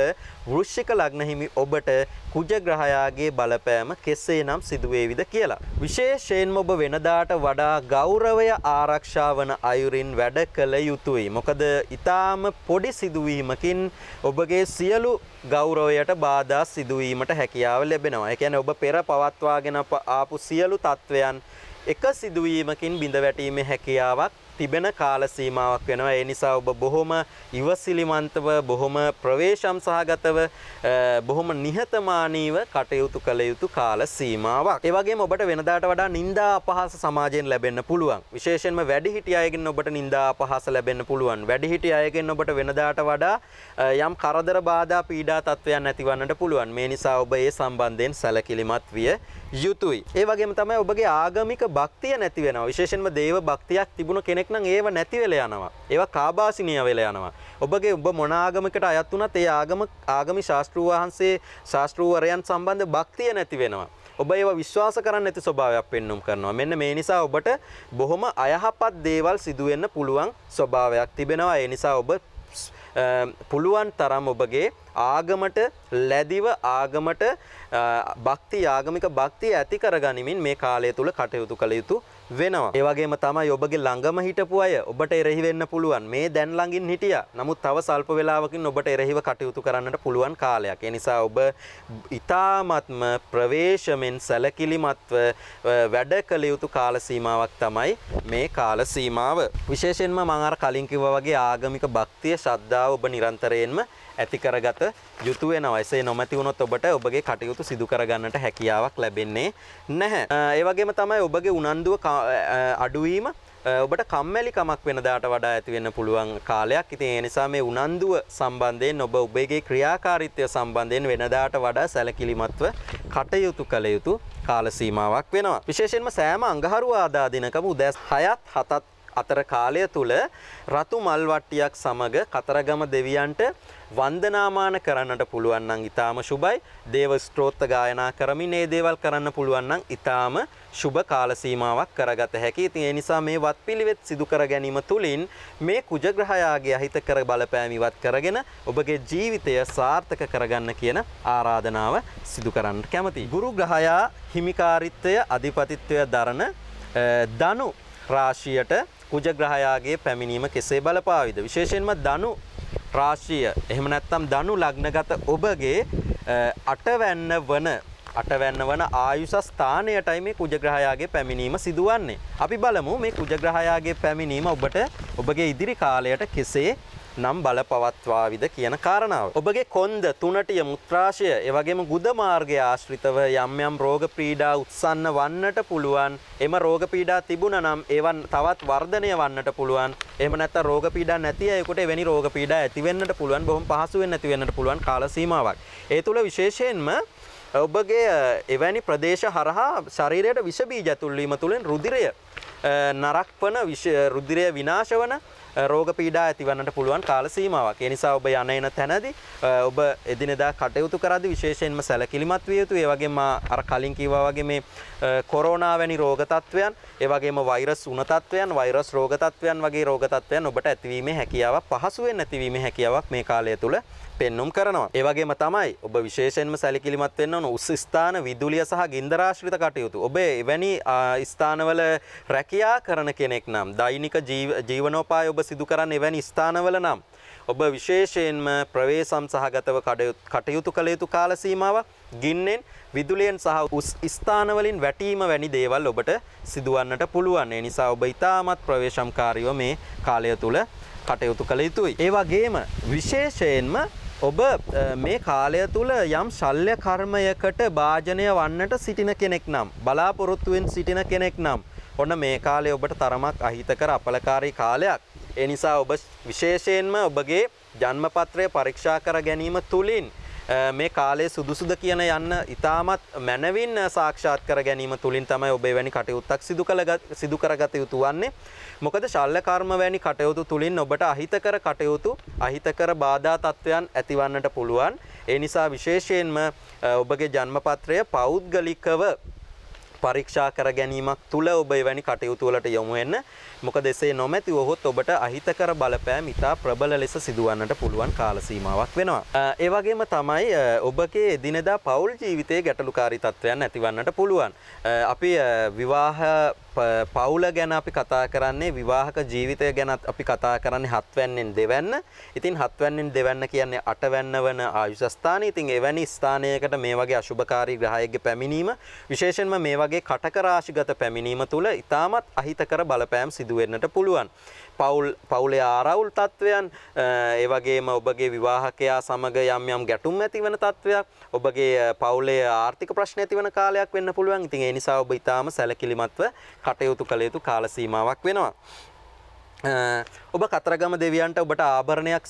වෘශ්චික ලග්න හිමි ඔබට කුජග්‍රහයාගේ බලපෑම කෙසේනම් සිදුවේවිද කියලා. විශේෂයෙන්ම ඔබ වෙනදාට වඩා ගෞරවය ආරක්ෂා වන අයුරින් වැඩ කළ යුතුයි. මොකද ඊටාම පොඩි සිදුවීමකින් ඔබගේ සියලු ගෞරවයට බාධා සිදුවීමට හැකියාව ලැබෙනවා. ඒ කියන්නේ ඔබ පෙර පවත්වාගෙන ආපු සියලු තත්වයන් එක සිදුවීමකින් බිඳ වැටීමේ හැකියාවක් තිබෙන කාල සීමාවක් වෙනවා. ඒ නිසා ඔබ බොහොම ඉවසිලිමන්තව, බොහොම ප්‍රවේශම් සහගතව, බොහොම නිහතමානීව කටයුතු කළ යුතු කාල සීමාවක්. ඒ වගේම ඔබට වෙනදාට වඩා නිന്ദා අපහාස සමාජයෙන් ලැබෙන්න පුළුවන්. විශේෂයෙන්ම වැඩිහිටි අයගෙන් ඔබට නිന്ദා අපහාස ලැබෙන්න පුළුවන්. වැඩිහිටි අයගෙන් ඔබට වෙනදාට වඩා යම් කරදර බාධා පීඩා තත්ත්වයන් ඇතිවන්නට පුළුවන්. මේ නිසා ඔබ ඒ සම්බන්ධයෙන් සැලකිලිමත් විය යුතුයි. ඒ වගේම තමයි ඔබගේ ආගමික භක්තිය නැති වෙනවා. විශේෂයෙන්ම දේව භක්තියක් තිබුණ කෙනෙක් නම් ඒව නැති වෙලා යනවා. ඒවා කාබාසිනිය වෙලා යනවා. ඔබගේ ඔබ මොන ආගමකට අයත් වුණත් ඒ ආගම ආගමි ශාස්ත්‍රූ වහන්සේ ශාස්ත්‍රූවරයන් සම්බන්ධ භක්තිය නැති වෙනවා. ඔබ ඒව විශ්වාස කරන්න ඇති ස්වභාවයක් පෙන්නුම් කරනවා. මෙන්න මේ නිසා ඔබට බොහොම අයහපත් දේවල් සිදුවෙන්න පුළුවන් ස්වභාවයක් තිබෙනවා. ඒ නිසා ඔබ Um, පුළුවන් තරම් ඔබගේ ආගමට ලැදිව ආගමට uh, භක්ති ආගමික භක්තිය ඇති කරගනිමින් මේ කාලය තුළ කටයුතු කළ යුතු වෙනවා. ඒ වගේම තමයි ඔබගේ ළඟම හිටපු අය ඔබට එරෙහි වෙන්න පුළුවන්. මේ දැන් ළඟින් හිටියා. නමුත් තව සල්ප වේලාවකින් ඔබට එරෙහිව කටයුතු කරන්නට පුළුවන් කාලයක්. ඒ නිසා ඔබ ඊ타මත්ම ප්‍රවේශමෙන් සැලකිලිමත්ව වැඩ කළ යුතු කාල සීමාවක් තමයි මේ කාල සීමාව. විශේෂයෙන්ම මම අර කලින් කිව්වා වගේ ආගමික භක්තිය ශ්‍රද්ධාව ඔබ නිරන්තරයෙන්ම ඇති කරගත යුතු වෙනවා. එසේ නොමැති වුණොත් ඔබට ඔබගේ කටයුතු සිදු කරගන්නට හැකියාවක් ලැබෙන්නේ නැහැ. ඒ වගේම තමයි ඔබගේ උනන්දුව අඩුවීම ඔබට කම්මැලි කමක් වෙනදාට වඩා ඇති වෙන්න පුළුවන් කාලයක්. ඉතින් ඒ නිසා මේ උනන්දුව සම්බන්ධයෙන් ඔබ ඔබගේ ක්‍රියාකාරීත්වය සම්බන්ධයෙන් වෙනදාට වඩා සැලකිලිමත්ව කටයුතු කළ යුතු කාල සීමාවක් වෙනවා. විශේෂයෙන්ම සෑම අඟහරු ආදා දිනකම උදෑස් 6ත් 7ත් අතර කාලය තුළ රතු මල්වට්ටියක් සමග කතරගම දෙවියන්ට වන්දනාමාන කරන්නට පුළුවන් නම් ඊටාම සුබයි. දේව ස්ත්‍රෝත්ත ගායනා කරමින් මේ දේවල් කරන්න පුළුවන් නම් ඊටාම සුබ කාල සීමාවක් කරගත හැකි. ඉතින් ඒ නිසා මේ වත්පිළිවෙත් සිදු කර ගැනීම තුළින් මේ කුජ ග්‍රහයාගේ අහිතකර බලපෑම ඉවත් කරගෙන ඔබගේ ජීවිතය සාර්ථක කරගන්න කියන ආරාධනාව සිදු කරන්න කැමතියි. ගුරු ග්‍රහයා හිමිකාරීත්වය අධිපතිත්වය දරන ධනු රාශියට කුජග්‍රහයාගේ පැමිණීම කෙසේ බලපාවිද. විශේෂයෙන්ම දනු රාශිය එහෙම නැත්තම් දනු ලග්නගත ඔබගේ අටවැන්න වන අටවැන්න වන ආයුෂ ස්ථානයටයි මේ කුජග්‍රහයාගේ පැමිණීම සිදුවන්නේ. අපි බලමු මේ කුජග්‍රහයාගේ පැමිණීම ඔබට ඔබගේ ඉදිරි කාලයට කෙසේ නම් බලපවත්වාවිද කියන කාරණාව. ඔබගේ කොන්ද තුනටිය මුත්‍රාශය එවගේම ගුද මාර්ගය ආශ්‍රිතව යම් යම් රෝග පීඩා උත්සන්න වන්නට පුළුවන්. එම රෝග පීඩා තිබුණා නම් ඒවන් තවත් වර්ධනය වන්නට පුළුවන්. එහෙම නැත්නම් රෝග පීඩා නැති අයෙකුට එවැනි රෝග පීඩා ඇති වෙන්නට පුළුවන්. බොහොම පහසුවෙන් නැති වෙන්නට පුළුවන් කාල සීමාවක්. ඒ තුල විශේෂයෙන්ම ඔබගේ එවැනි ප්‍රදේශ හරහා ශරීරයට විෂ බීජ තුල්වීම තුළින් රුධිරය නරක්වන රුධිරය විනාශ වන රෝග පීඩා ඇතිවන්නට පුළුවන් කාල සීමාවක්. ඒ නිසා ඔබ යන එන තැනදී ඔබ එදිනෙදා කටයුතු කරද්දී විශේෂයෙන්ම සැලකිලිමත් විය යුතුයි. ඒ වගේම අර කලින් කිව්වා වගේ මේ කොරෝනා වැනි රෝග තත්ත්වයන්, ඒ වගේම වෛරස් උණ තත්ත්වයන්, වෛරස් රෝග තත්ත්වයන් වගේ රෝග තත්ත්වයන් ඔබට ඇතිවීමේ හැකියාව පහසුවෙන් ඇතිවීමේ හැකියාවක් මේ කාලය තුළ පෙන්නුම් කරනවා. ඒවගේම තමයි ඔබ විශේෂෙන්ම සැලිකිලිමත් වෙන්න ඕන උස් ස්ථාන විදුලිය සහ ගින්දරාශ්‍රිත කටයුතු. ඔබ එවැනි ස්ථානවල රැකියා කරන කෙනෙක් නම් දෛනික ජීවනෝපාය ඔබ සිදු කරන්න එවැනි ස්ථානවල නම් ඔබ විශේෂයෙන්ම ප්‍රවේසම් සහගතව කටයුතු කළ යුතු කාලසීමාව ගින්නෙන් විදුලියෙන් සහ උස් ස්ථානවලින් වැටීම වැනි දේවල් ඔබට සිදුවන්නට පුළුවන්. ඒ නිසා ඔබ ඉතාමත් ප්‍රවේශම්කාරීව මේ කාලය තුළ කටයුතු කළ යුතුයි. ඒ වගේම විශේෂයෙන්ම ඔබ මේ කාලය තුළ යම් ශල්්‍ය කර්මයකට භාජනය වන්නට සිටින කෙනෙක් නම් බලාපොරොත්තුවෙන් සිටින කෙනෙක් නම් ඔන්න මේ කාලේ ඔබට තරමක් අහිතකර අපලකාරී කාලයක්. ඒ නිසා ඔබ විශේෂයෙන්ම ඔබගේ ජන්මපත්‍රය පරීක්ෂා කර ගැනීම තුළින් මේ කාලයේ සුදුසුද කියන යන්න ඉතාමත් මැනවින් සාක්ෂාත් කර ගැනීම තුළින් තමයි ඔබේ වැනි කටයුත්තක් සිදු කළ සිදු කරගත යුතු වන්නේ. මොකද ශල්්‍ය කර්ම වැනි කටයුතු තුළින් ඔබට අහිතකර කටයුතු අහිතකර බාධා තත්ත්වයන් ඇතිවන්නට පුළුවන්. ඒ නිසා විශේෂයෙන්ම ඔබගේ ජන්මපත්‍රය පෞද්ගලිකව පරීක්ෂා කර ගැනීමක් තුළ ඔබ එවැනි කටයුතු වලට යොමු වෙන්න. මොකද එසේ නොමැති වහොත් ඔබට අහිතකර බලපෑම් ඉතා ප්‍රබල ලෙස සිදුවන්නට පුළුවන් කාල සීමාවක් වෙනවා. ඒ වගේම තමයි ඔබගේ එදිනෙදා පෞල් ජීවිතයේ ගැටලුකාරී තත්ත්වයන් ඇතිවන්නට පුළුවන්. අපි විවාහ පවුල ගැන අපි කතා කරන්නේ විවාහක ජීවිතය ගැනත් අපි කතා කරන්නේ හත්වැන්නෙන් දෙවැන්න. ඉතින් හත්වැන්නෙන් දෙවැන්න කියන්නේ අටවැන්න වන ආයුෂස්ථානය. ඉතින් එවැනි ස්ථානයකට මේ වගේ අශුභකාරී ග්‍රහයෙක්ගේ පැමිණීම විශේෂයෙන්ම මේ වගේ කටක රාශිගත පැමිණීම තුළ ඉතාමත් අහිතකර බලපෑම් සිදු වෙන්නට පුළුවන්. පවුල් පවුලේ ආරවුල් තත්ත්වයන් ඒ වගේම ඔබගේ විවාහකයා සමග යම් යම් ගැටුම් ඇති වෙන තත්ත්වයක් ඔබගේ පවුලේ ආර්ථික ප්‍රශ්න ඇති වෙන කාලයක් වෙන්න පුළුවන්. ඉතින් ඒ නිසා ඔබ ඊටාම සැලකිලිමත්ව කටයුතු කළ යුතු කාල සීමාවක් වෙනවා. ඔබ කතරගම දෙවියන්ට ඔබට ආභරණයක්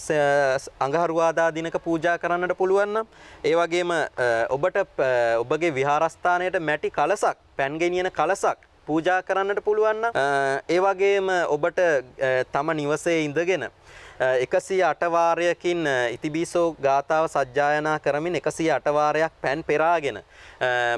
අඟහරුවාදා දිනක පූජා කරන්නට පුළුවන් නම් ඒ වගේම ඔබට ඔබගේ විහාරස්ථානයට මැටි කලසක් පැන් ගෙනියන කලසක් පූජා කරන්නට පුළුවන් නම් ඒ වගේම ඔබට තම නිවසේ ඉඳගෙන එකසිය අටවාරයකින් ඉතිබිසෝ ගාථාව සජ්ජායනා කරමින් එකසිය අටවාරයක් පැන් පෙරාගෙන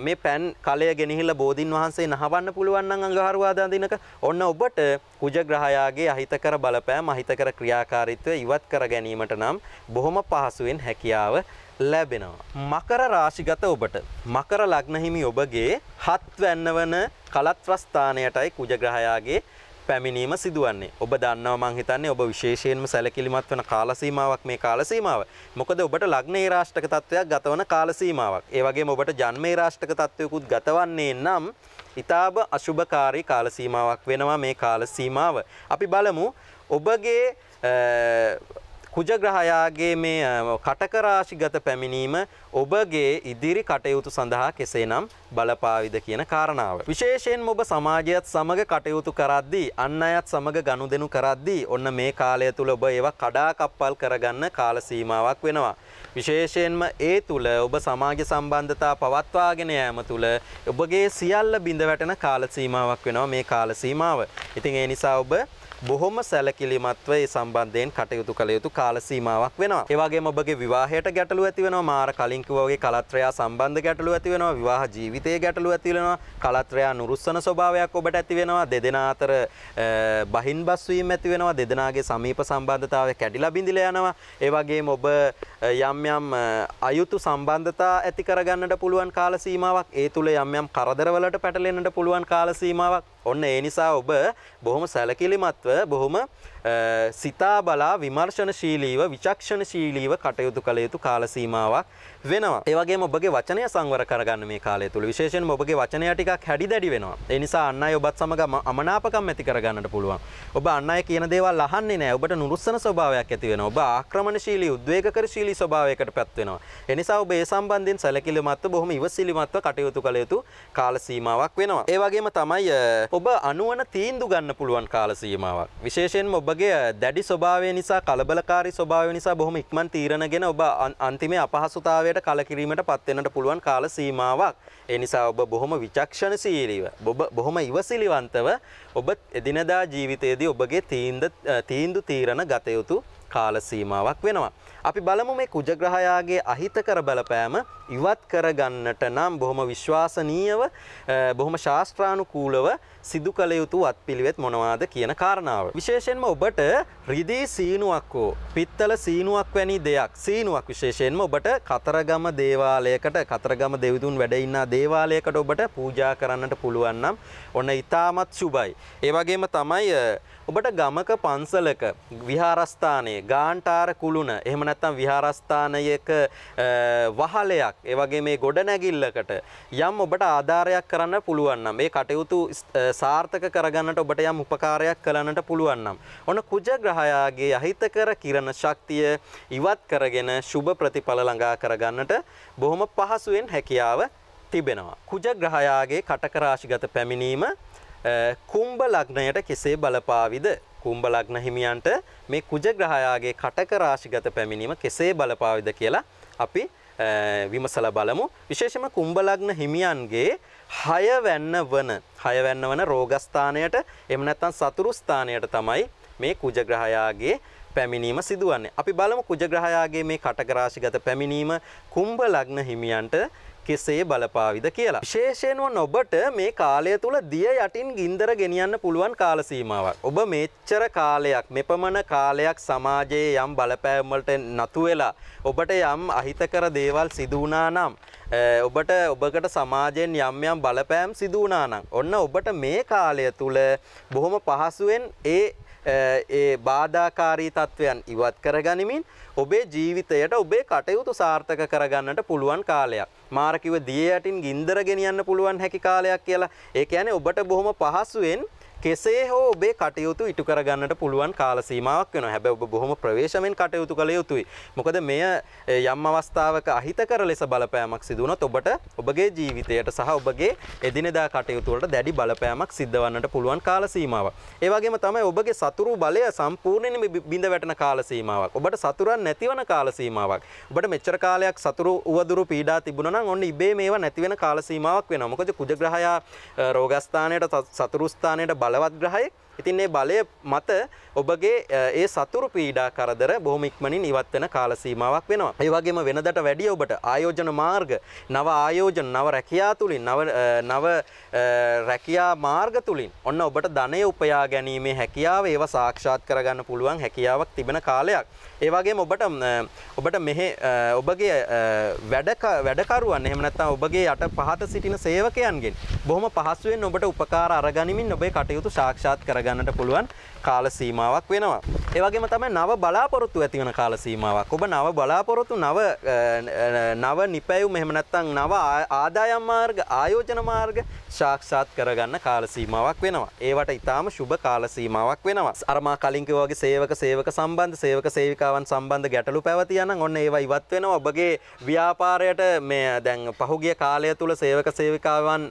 මේ පැන් කලය ගෙනහිල බෝධීන් වහන්සේ නහවන්න පුළුවන්න්න අඟහරවාදා දිනක ඔන්න ඔබට කුජග්‍රහයාගේ අහිතකර බලපෑම් අහිතකර ක්‍රියාකාරිත්වය ඉවත් කර ගැනීමට නම් බොහොම පහසුවෙන් හැකියාව ලැබෙනවා. මකර රාශිගත ඔබට. මකර ලග්නහිමි ඔබගේ හත්වැන්න වන කලත්වස්ථානයටයි කුජග්‍රහයාගේ පැමිණීම සිදුවන්නේ ඔබ දන්නවා මං හිතන්නේ ඔබ විශේෂයෙන්ම සැලකිලිමත් වෙන කාලසීමාවක් මේ කාලසීමාව. මොකද ඔබට ලග්නේ රාෂ්ටක තත්වයක් ගතවන කාලසීමාවක්. ඒ වගේම ඔබට ජන්මේ රාෂ්ටක තත්වයකුත් ගතවන්නේ නම් ඊටාබ අසුභකාරී කාලසීමාවක් වෙනවා මේ කාලසීමාව. අපි බලමු ඔබගේ කුජග්‍රහයාගේ මේ කටකරාශිගත පැමිණීම ඔබගේ ඉදිරි කටයුතු සඳහා කෙසේනම් බලපාවිද කියන කාරණාව. විශේෂයෙන් ඔබ සමාජයත් සමග කටයුතු කරද්දී අන්න අයත් සමග ගනුදෙනු කරද්දී ඔන්න මේ කාලය තුළ ඔබ ඒවා කඩාකප්පල් කරගන්න කාල සීමාවක් වෙනවා. විශේෂයෙන්ම ඒ තුළ ඔබ සමාජ සම්බන්ධතා පවත්වාගෙන යෑම තුළ ඔබගේ සියල්ල බිඳ වැටෙන කාල සීමාවක් වෙනවා මේ කාල සීමාව. ඉතින් ඒ නිසා ඔබ බොහොම සැලකිලිමත්ව ඒ සම්බන්ධයෙන් කටයුතු කළ යුතු කාල සීමාවක් වෙනවා. ඒ වගේම ඔබගේ විවාහයට ගැටලු ඇති වෙනවා, මාර කලින් කිව්වා වගේ කලත්‍රයා සම්බන්ධ ගැටලු ඇති වෙනවා, විවාහ ජීවිතයේ ගැටලු ඇති වෙනවා, කලත්‍රයා නුරුස්සන ස්වභාවයක් ඔබට ඇති වෙනවා, දෙදෙනා අතර බහින්බස් වීම ඇති වෙනවා, දෙදෙනාගේ සමීප සම්බන්ධතාවය කැඩිලා බිඳිලා යනවා. ඒ වගේම ඔබ යම් යම් අයුතු සම්බන්ධතා ඇති කරගන්නට පුළුවන් කාල සීමාවක් ඒ තුළ යම් යම් කරදරවලට පැටලෙන්නට පුළුවන් කාල සීමාවක් ඔන්න ඒ නිසා ඔබ බොහොම සැලකිලිමත්ව බොහොම සිතා බලා විමර්ශනශීලීව විචක්ෂණශීලීව කටයුතු කළ යුතු කාලසීමාවක් වෙනවා. ඒ වගේම ඔබගේ වචනය සංවර කරගන්න මේ කාලය තුළ. විශේෂයෙන්ම ඔබගේ වචනය ටිකක් හැඩි දැඩි වෙනවා. ඒ නිසා අන් අය ඔබත් සමග අමනාපකම් ඇති කරගන්නට පුළුවන්. ඔබ අන් අය කියන දේවල් අහන්නේ නැහැ. ඔබට නුරුස්සන ස්වභාවයක් ඇති වෙනවා. ඔබ ආක්‍රමණශීලී උද්වේගකරශීලී ස්වභාවයකට පැත් වෙනවා. ඒ නිසා ඔබ ඒ සම්බන්ධයෙන් සැලකිලිමත්ව බොහොම ඉවසිලිමත්ව කටයුතු කළ යුතු කාල සීමාවක් වෙනවා. ඒ වගේම තමයි ඔබ අනුවන තීන්දුව ගන්න පුළුවන් කාල සීමාවක්. විශේෂයෙන්ම ඔබ ඔබගේ දැඩි ස්වභාවය නිසා කලබලකාරි ස්වභාවය නිසා බොහොම ඉක්මන් තීරණ ගෙන ඔබ අන්තිමේ අපහසුතාවයට කලකිරීමට පත්වෙනට පුළුවන් කාල සීමාවක්. ඒ නිසා ඔබ බොහොම විචක්ෂණ සීරීව ඔබ බොහොම ඉවසිලිවන්තව ඔබ එදිනදා ජීවිතයේදී ඔබගේ තීන්දු තීරණ ගතයුතු කාල සීමාවක් වෙනවා. අපි බලමු මේ කුජග්‍රහයාගේ අහිතකර බලපෑම ඉවත් කරගන්නට නම් බොහොම විශ්වාසනීයව බොහොම ශාස්ත්‍රානුකූලව සිදු කළ යුතු අත්පිළිවෙත් මොනවාද කියන කාරණාව. විශේෂයෙන්ම ඔබට රිදී සීනුවක් හෝ පිත්තල සීනුවක් වැනි දෙයක් සීනුවක් විශේෂයෙන්ම ඔබට කතරගම දේවාලයකට කතරගම දෙවිදුන් වැඩ ඉන්නා දේවාලයකට ඔබට පූජා කරන්නට පුළුවන් නම් ඔන්න ඊටමත් සුබයි. ඒ වගේම තමයි ඔබට ගමක පන්සලක විහාරස්ථානයේ ගාන්ටාර කුළුණ එහෙම නැත්නම් විහාරස්ථානයක වහලයක් ඒ වගේ මේ ගොඩනැගිල්ලකට යම් ඔබට ආධාරයක් කරන්න පුළුවන් නම් මේ කටයුතු සාර්ථක කරගන්නට ඔබට යම් උපකාරයක් කරන්නට පුළුවන් නම් ඔන්න කුජග්‍රහයාගේ අහිතකර කිරණ ශක්තිය ඉවත් කරගෙන සුබ ප්‍රතිඵල ළඟා කරගන්නට බොහොම පහසුවෙන් හැකියාව තිබෙනවා. කුජ ග්‍රහයාගේ කටකරාශිගත පැමිණීම කුම්භ ලග්නයට කෙසේ බලපාවිද කුම්භ ලග්න හිමියන්ට මේ කුජ ග්‍රහයාගේ කටක රාශිගත පැමිණීම කෙසේ බලපාවිද කියලා අපි විමසලා බලමු විශේෂම කුම්භ ලග්න හිමියන්ගේ හයවැන්න වන හයවැන්න වන රෝගස්ථානයට එහෙම නැත්නම් සතුරු ස්ථානයට තමයි මේ කුජ ග්‍රහයාගේ පැමිණීම සිදුවන්නේ. අපි බලමු කුජ ග්‍රහයාගේ මේ කටක රාශිගත පැමිණීම කුම්භ ලග්න හිමියන්ට කෙසේ බලපාවිද කියලා. විශේෂයෙන්ව නොබට මේ කාලය තුළ දිය යටින් ගින්දර ගෙනියන්න පුළුවන් කාලසීමාවක්. ඔබ මෙච්චර කාලයක් මෙපමණ කාලයක් සමාජයේ යම් බලපෑම්වලට නතු වෙලා ඔබට යම් අහිතකර දේවල් සිදුවනා නම් ඔබට ඔබකට සමාජයෙන් යම් යම් බලපෑම් සිදුවනා නම් ඔන්න ඔබට මේ කාලය තුළ බොහොම පහසුවෙන් ඒ ඒ බාධාකාරී තත්ත්වයන් ඉවත් කරගනිමින් ඔබේ ජීවිතයට ඔබේ කටයුතු සාර්ථක කරගන්නට පුළුවන් කාලයක්. මාර කිව්ව දිය යටින් ගින්දර ගෙනියන්න පුළුවන් හැකි කාලයක් කියලා. ඒ කියන්නේ ඔබට බොහොම පහසුවෙන් කෙසේ හෝ ඔබේ කටයුතු ඉටු කරගන්නට පුළුවන් කාලසීමාවක් වෙන හැබැ ඔබ බොහොම ප්‍රවේශමෙන් කටයුතු කළ යුතුයි. මොකද මෙය යම් අවස්ථාවක අහිතකර ලෙස බලපෑමක් සිදුවනොත් ඔබට ඔබගේ ජීවිතයට සහ ඔබගේ එදිනෙදා කටයුතුවලට දැඩි බලපෑමක් සිද්ධ වන්නට පුළුවන් කාලසීමාව. ඒ වගේම තමයි ඔබගේ සතුරු බලය සම්පූර්ණයෙන්ම බිඳ වැටෙන කාලසීමාවක්. ඔබට සතුරන් නැතිවන කාලසීමාවක්. ඔබට මෙච්චර කාලයක් සතුරු උවදුරු පීඩා තිබුණා නම් ඔන්න ඉබේ මේවා නැති වෙන කාලසීමාවක් වෙනවා. මොකද කුජග්‍රහයා රෝගස්ථානයට සතුරු ස්ථානයට බල බලවත් ග්‍රහයෙක් ඉතින් මේ බලය මත ඔබගේ ඒ සතුරු පීඩා කරදර බොහොම ඉක්මනින් ඉවත් වෙන කාල සීමාවක් වෙනවා. ඒ වගේම වෙනදට වැඩිය ඔබට ආයෝජන මාර්ග, නව ආයෝජන, නව රැකියා තුලින්, නව නව රැකියා මාර්ග තුලින් ඔන්න ඔබට ධනය උපයා ගැනීමේ හැකියාව ඒව සාක්ෂාත් කරගන්න පුළුවන් හැකියාවක් තිබෙන කාලයක්. ඒ වගේම ඔබට ඔබට මෙහි ඔබගේ වැඩ වැඩකරුවන් එහෙම නැත්නම් ඔබගේ යට පහත සිටින සේවකයන්ගෙන් බොහොම පහසුවෙන් ඔබට උපකාර අරගනිමින් ඔබේ කටයුතු සාක්ෂාත් කර කරගන්නට පුළුවන් කාල සීමාවක් වෙනවා. ඒ වගේම තමයි නව බලාපොරොත්තු ඇති වෙන කාල සීමාවක්. ඔබ නව බලාපොරොත්තු නව නව නිපැයුම් එහෙම නැත්නම් නව ආදායම් මාර්ග, ආයෝජන මාර්ග සාක්ෂාත් කරගන්න කාල සීමාවක් වෙනවා. ඒවට ඊටාම සුබ කාල සීමාවක් වෙනවා. අරමා කලින් කිව්වා වගේ සේවක සේවක සම්බන්ධ සේවක සේවිකාවන් සම්බන්ධ ගැටලු පැවතියනම් ඔන්න ඒවා ඉවත් වෙනවා. ඔබගේ ව්‍යාපාරයට මේ දැන් පහුගිය කාලය තුල සේවක සේවිකාවන්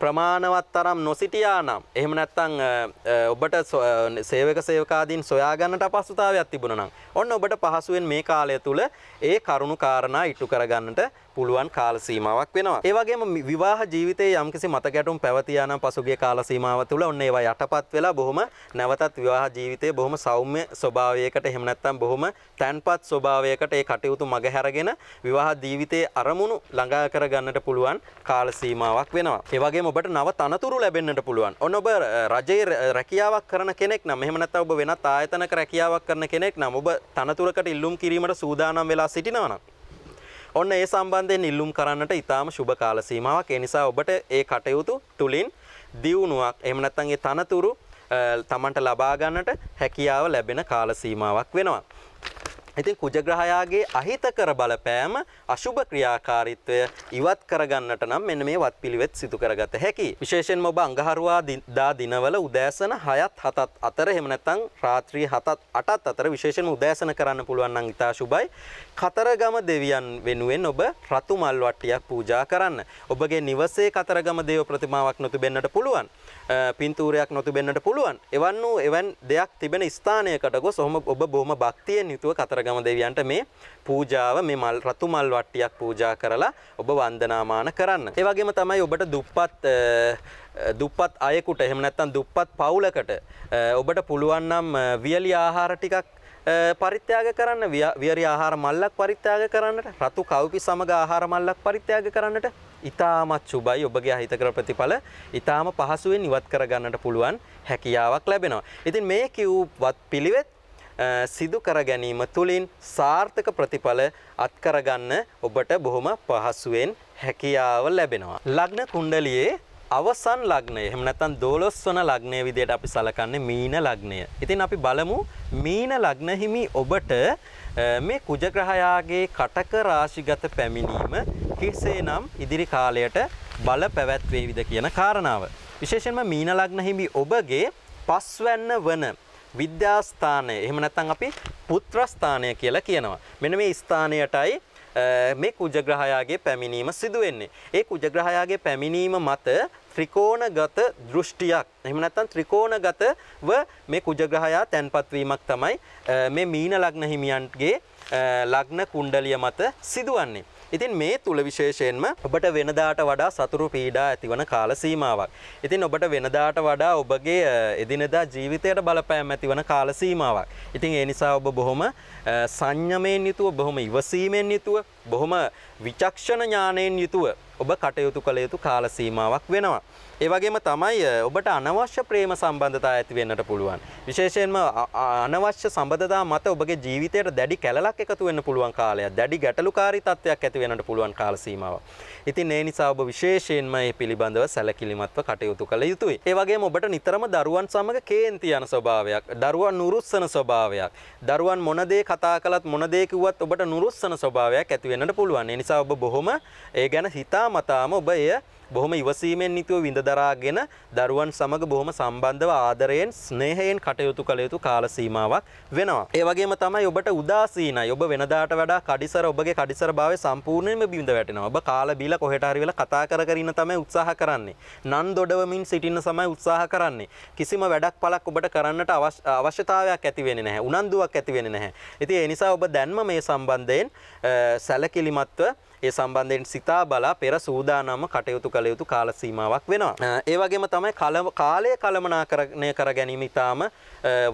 ප්‍රමාණවත් තරම් නොසිටියා නම් එහෙම නැත්නම් ඔබට සේවක සේවකාදීන් සොයා ගන්නට අපහසුතාවයක් තිබුණා නම් ඔන්න ඔබට පහසුවෙන් මේ කාලය තුල ඒ කරුණු කාරණා ඉටු කර ගන්නට පුළුවන් කාල සීමාවක් වෙනවා. ඒ වගේම විවාහ ජීවිතයේ යම්කිසි මතකැටුම් පැවතියා නම් පසුගිය කාල සීමාව තුළ ඔන්න ඒවා යටපත් වෙලා බොහොම නැවතත් විවාහ ජීවිතයේ බොහොම සෞම්‍ය ස්වභාවයකට එහෙම නැත්නම් බොහොම තැන්පත් ස්වභාවයකට ඒ කටයුතු මගහැරගෙන විවාහ ජීවිතයේ අරමුණු ළඟා කරගන්නට පුළුවන් කාල සීමාවක් වෙනවා. ඒ වගේම ඔබට නව තනතුරු ලැබෙන්නට පුළුවන්. ඔන්න ඔබ රජයේ රැකියාවක් කරන කෙනෙක් නම් එහෙම නැත්නම් ඔබ වෙනත් ආයතනක රැකියාවක් කරන කෙනෙක් නම් ඔබ තනතුරකට ඉල්ලුම් කිරීමට සූදානම් වෙලා සිටිනවා නම් ඔන්න ඒ සම්බන්ධයෙන් ඉල්ලුම් කරන්නට ඉතාම සුබ කාල සීමාවක්. ඒ නිසා ඔබට ඒ කටයුතු තුලින් දියුණුවක් එහෙම නැත්නම් ඒ තනතුරු තමන්ට ලබා ගන්නට හැකියාව ලැබෙන කාල සීමාවක් වෙනවා. ඉතින් කුජග්‍රහයාගේ අහිතකර බලපෑම අශුභ ක්‍රියාකාරීත්වය ඉවත් කරගන්නට නම් මෙන්න මේ වත් පිළිවෙත් සිදු කරගත හැකි. විශේෂයෙන්ම ඔබ අඟහරුවා දා දිනවල උදෑසන 6ත් 7ත් අතර එහෙම නැත්නම් රාත්‍රී 7ත් 8ත් අතර විශේෂයෙන්ම උදෑසන කරන්න පුළුවන් නම් ඉතා සුබයි. කතරගම දෙවියන් වෙනුවෙන් ඔබ රතු මල් වට්ටියක් පූජා කරන්න. ඔබගේ නිවසේ කතරගම දේව ප්‍රතිමාවක් නොතිබෙන්නට පුළුවන්. පින්තූරයක් නොතිබෙන්න්නට පුළුවන් එවන් වූ එවන් දෙයක් තිබෙන ස්ථානයකට ගොස් ඔහොම ඔබ බොහොම භක්තියෙන් යුතුව කතරගම දෙවියන්ට මේ පූජාව මේ මල් රතු මල් වට්ටියක් පූජා කරලා ඔබ වන්දනාමාන කරන්න. ඒ වගේම තමයි ඔබට දුප්පත් දුප්පත් අයෙකුට එහෙම නැත්නම් දුප්පත් පවුලකට ඔබට පුළුවන් නම් වියලි ආහාර ටිකක් පරිත්‍යාග කරන්න වියරි ආහාර මල්ලක් පරිත්‍යාග කරන්නට රතු කව්පි සමග ආහාර මල්ලක් පරිත්‍යාග කරන්නට ඉතාමත් සුබයි ඔබගේ අහිතකර ප්‍රතිඵල ඉතාම පහසුවෙන් ඉවත් කරගන්නට පුළුවන් හැකියාවක් ලැබෙනවා. ඉතින් මේ කිව්වත් පිළිවෙත් සිදු කර ගැනීම තුළින් සාර්ථක ප්‍රතිඵල අත්කරගන්න ඔබට බොහොම පහසුවෙන් හැකියාව ලැබෙනවා. ලග්න කුණ්ඩලියේ අවසන් ලග්නය එහෙම නැත්නම් 12 වන ලග්නය විදිහට අපි සලකන්නේ මීන ලග්නය. ඉතින් අපි බලමු මීන ලග්න හිමි ඔබට මේ කුජ ග්‍රහයාගේ කටක රාශිගත පැමිණීම කෙසේනම් ඉදිරි කාලයට බල පැවැත්වේවිද කියන කාරණාව. විශේෂයෙන්ම මීන ලග්න හිමි ඔබගේ පස්වැන්න වන විද්‍යාස්ථානය එහෙම නැත්නම් අපි පුත්‍රස්ථානය කියලා කියනවා. මෙන්න මේ ස්ථානයටයි මේ කුජග්‍රහයාගේ පැමිණීම සිදුවෙන්නේ. ඒ කුජග්‍රහයාගේ පැමිණීම මත ත්‍රිකෝණගත දෘෂ්ටියක්. එහෙම නැත්නම් ත්‍රිකෝණගතව මේ කුජග්‍රහයා තැන්පත්වීමක් තමයි මේ මීන ලග්න හිමියන්ගේ ලග්න කුණ්ඩලිය මත සිදුවන්නේ. ඉතින් මේ තුල විශේෂයෙන්ම ඔබට වෙනදාට වඩා සතුරු පීඩා ඇතිවන කාල සීමාවක්. ඉතින් ඔබට වෙනදාට වඩා ඔබගේ එදිනදා ජීවිතයට බලපෑම් ඇතිවන කාල සීමාවක්. ඉතින් ඒ නිසා ඔබ බොහොම සංයමයෙන් යුතුව බොහොම ඉවසීමෙන් යුතුව බොහොම විචක්ෂණ ඥාණයෙන් යුතුව ඔබ කටයුතු කළ යුතු කාල සීමාවක් වෙනවා. ඒ වගේම තමයි ඔබට අනවශ්‍ය ප්‍රේම සම්බන්ධතා ඇති වෙන්නට පුළුවන්. විශේෂයෙන්ම අනවශ්‍ය සම්බන්ධතා මත ඔබගේ ජීවිතයට දැඩි කැලලක් එකතු වෙන්න පුළුවන් කාලයක්, දැඩි ගැටලුකාරී තත්ත්වයක් ඇති වෙන්නට පුළුවන් කාල සීමාව. ඉතින් ඒ නිසා ඔබ විශේෂයෙන්ම මේ පිළිබඳව සැලකිලිමත්ව කටයුතු කළ යුතුයි. ඒ වගේම ඔබට නිතරම දරුවන් සමග කේන්ති යන ස්වභාවයක්, දරුවන් නුරුස්සන ස්වභාවයක්, දරුවන් මොන දේ කතා කළත් මොන දේ කිව්වත් ඔබට නුරුස්සන ස්වභාවයක් ඇති වෙන්නට පුළුවන්. ඒ නිසා ඔබ බොහොම ඒ ගැන හිතාමතාම ඔබ එය බොහොම ඉවසීමෙන් නිතුව විඳ දරාගෙන දරුවන් සමග බොහොම සම්බන්ධව ආදරයෙන් ස්නේහයෙන් කටයුතු කළ යුතු කාල සීමාවක් වෙනවා. ඒ වගේම තමයි ඔබට උදාසීනයි. ඔබ වෙනදාට වඩා කඩිසර ඔබගේ කඩිසරභාවය සම්පූර්ණයෙන්ම බිඳ වැටෙනවා. ඔබ කාලා බීලා කොහෙට හරි වෙලා කතා කර කර ඉන්න තමයි උත්සාහ කරන්නේ. නන් දොඩවමින් සිටින්න තමයි උත්සාහ කරන්නේ. කිසිම වැඩක් පළක් ඔබට කරන්නට අවශ්‍යතාවයක් ඇති වෙන්නේ නැහැ. උනන්දුවක් ඇති වෙන්නේ නැහැ. ඉතින් ඒ නිසා ඔබ දැන්ම මේ සම්බන්ධයෙන් සැලකිලිමත්ව ඒ සම්බන්ධයෙන් සිතා බලා පෙර සූදානම කටයුතු කළ යුතු කාල සීමාවක් වෙනවා. ඒ වගේම තමයි කාලය කළමනාකරණය කර ගැනීම ඉතාම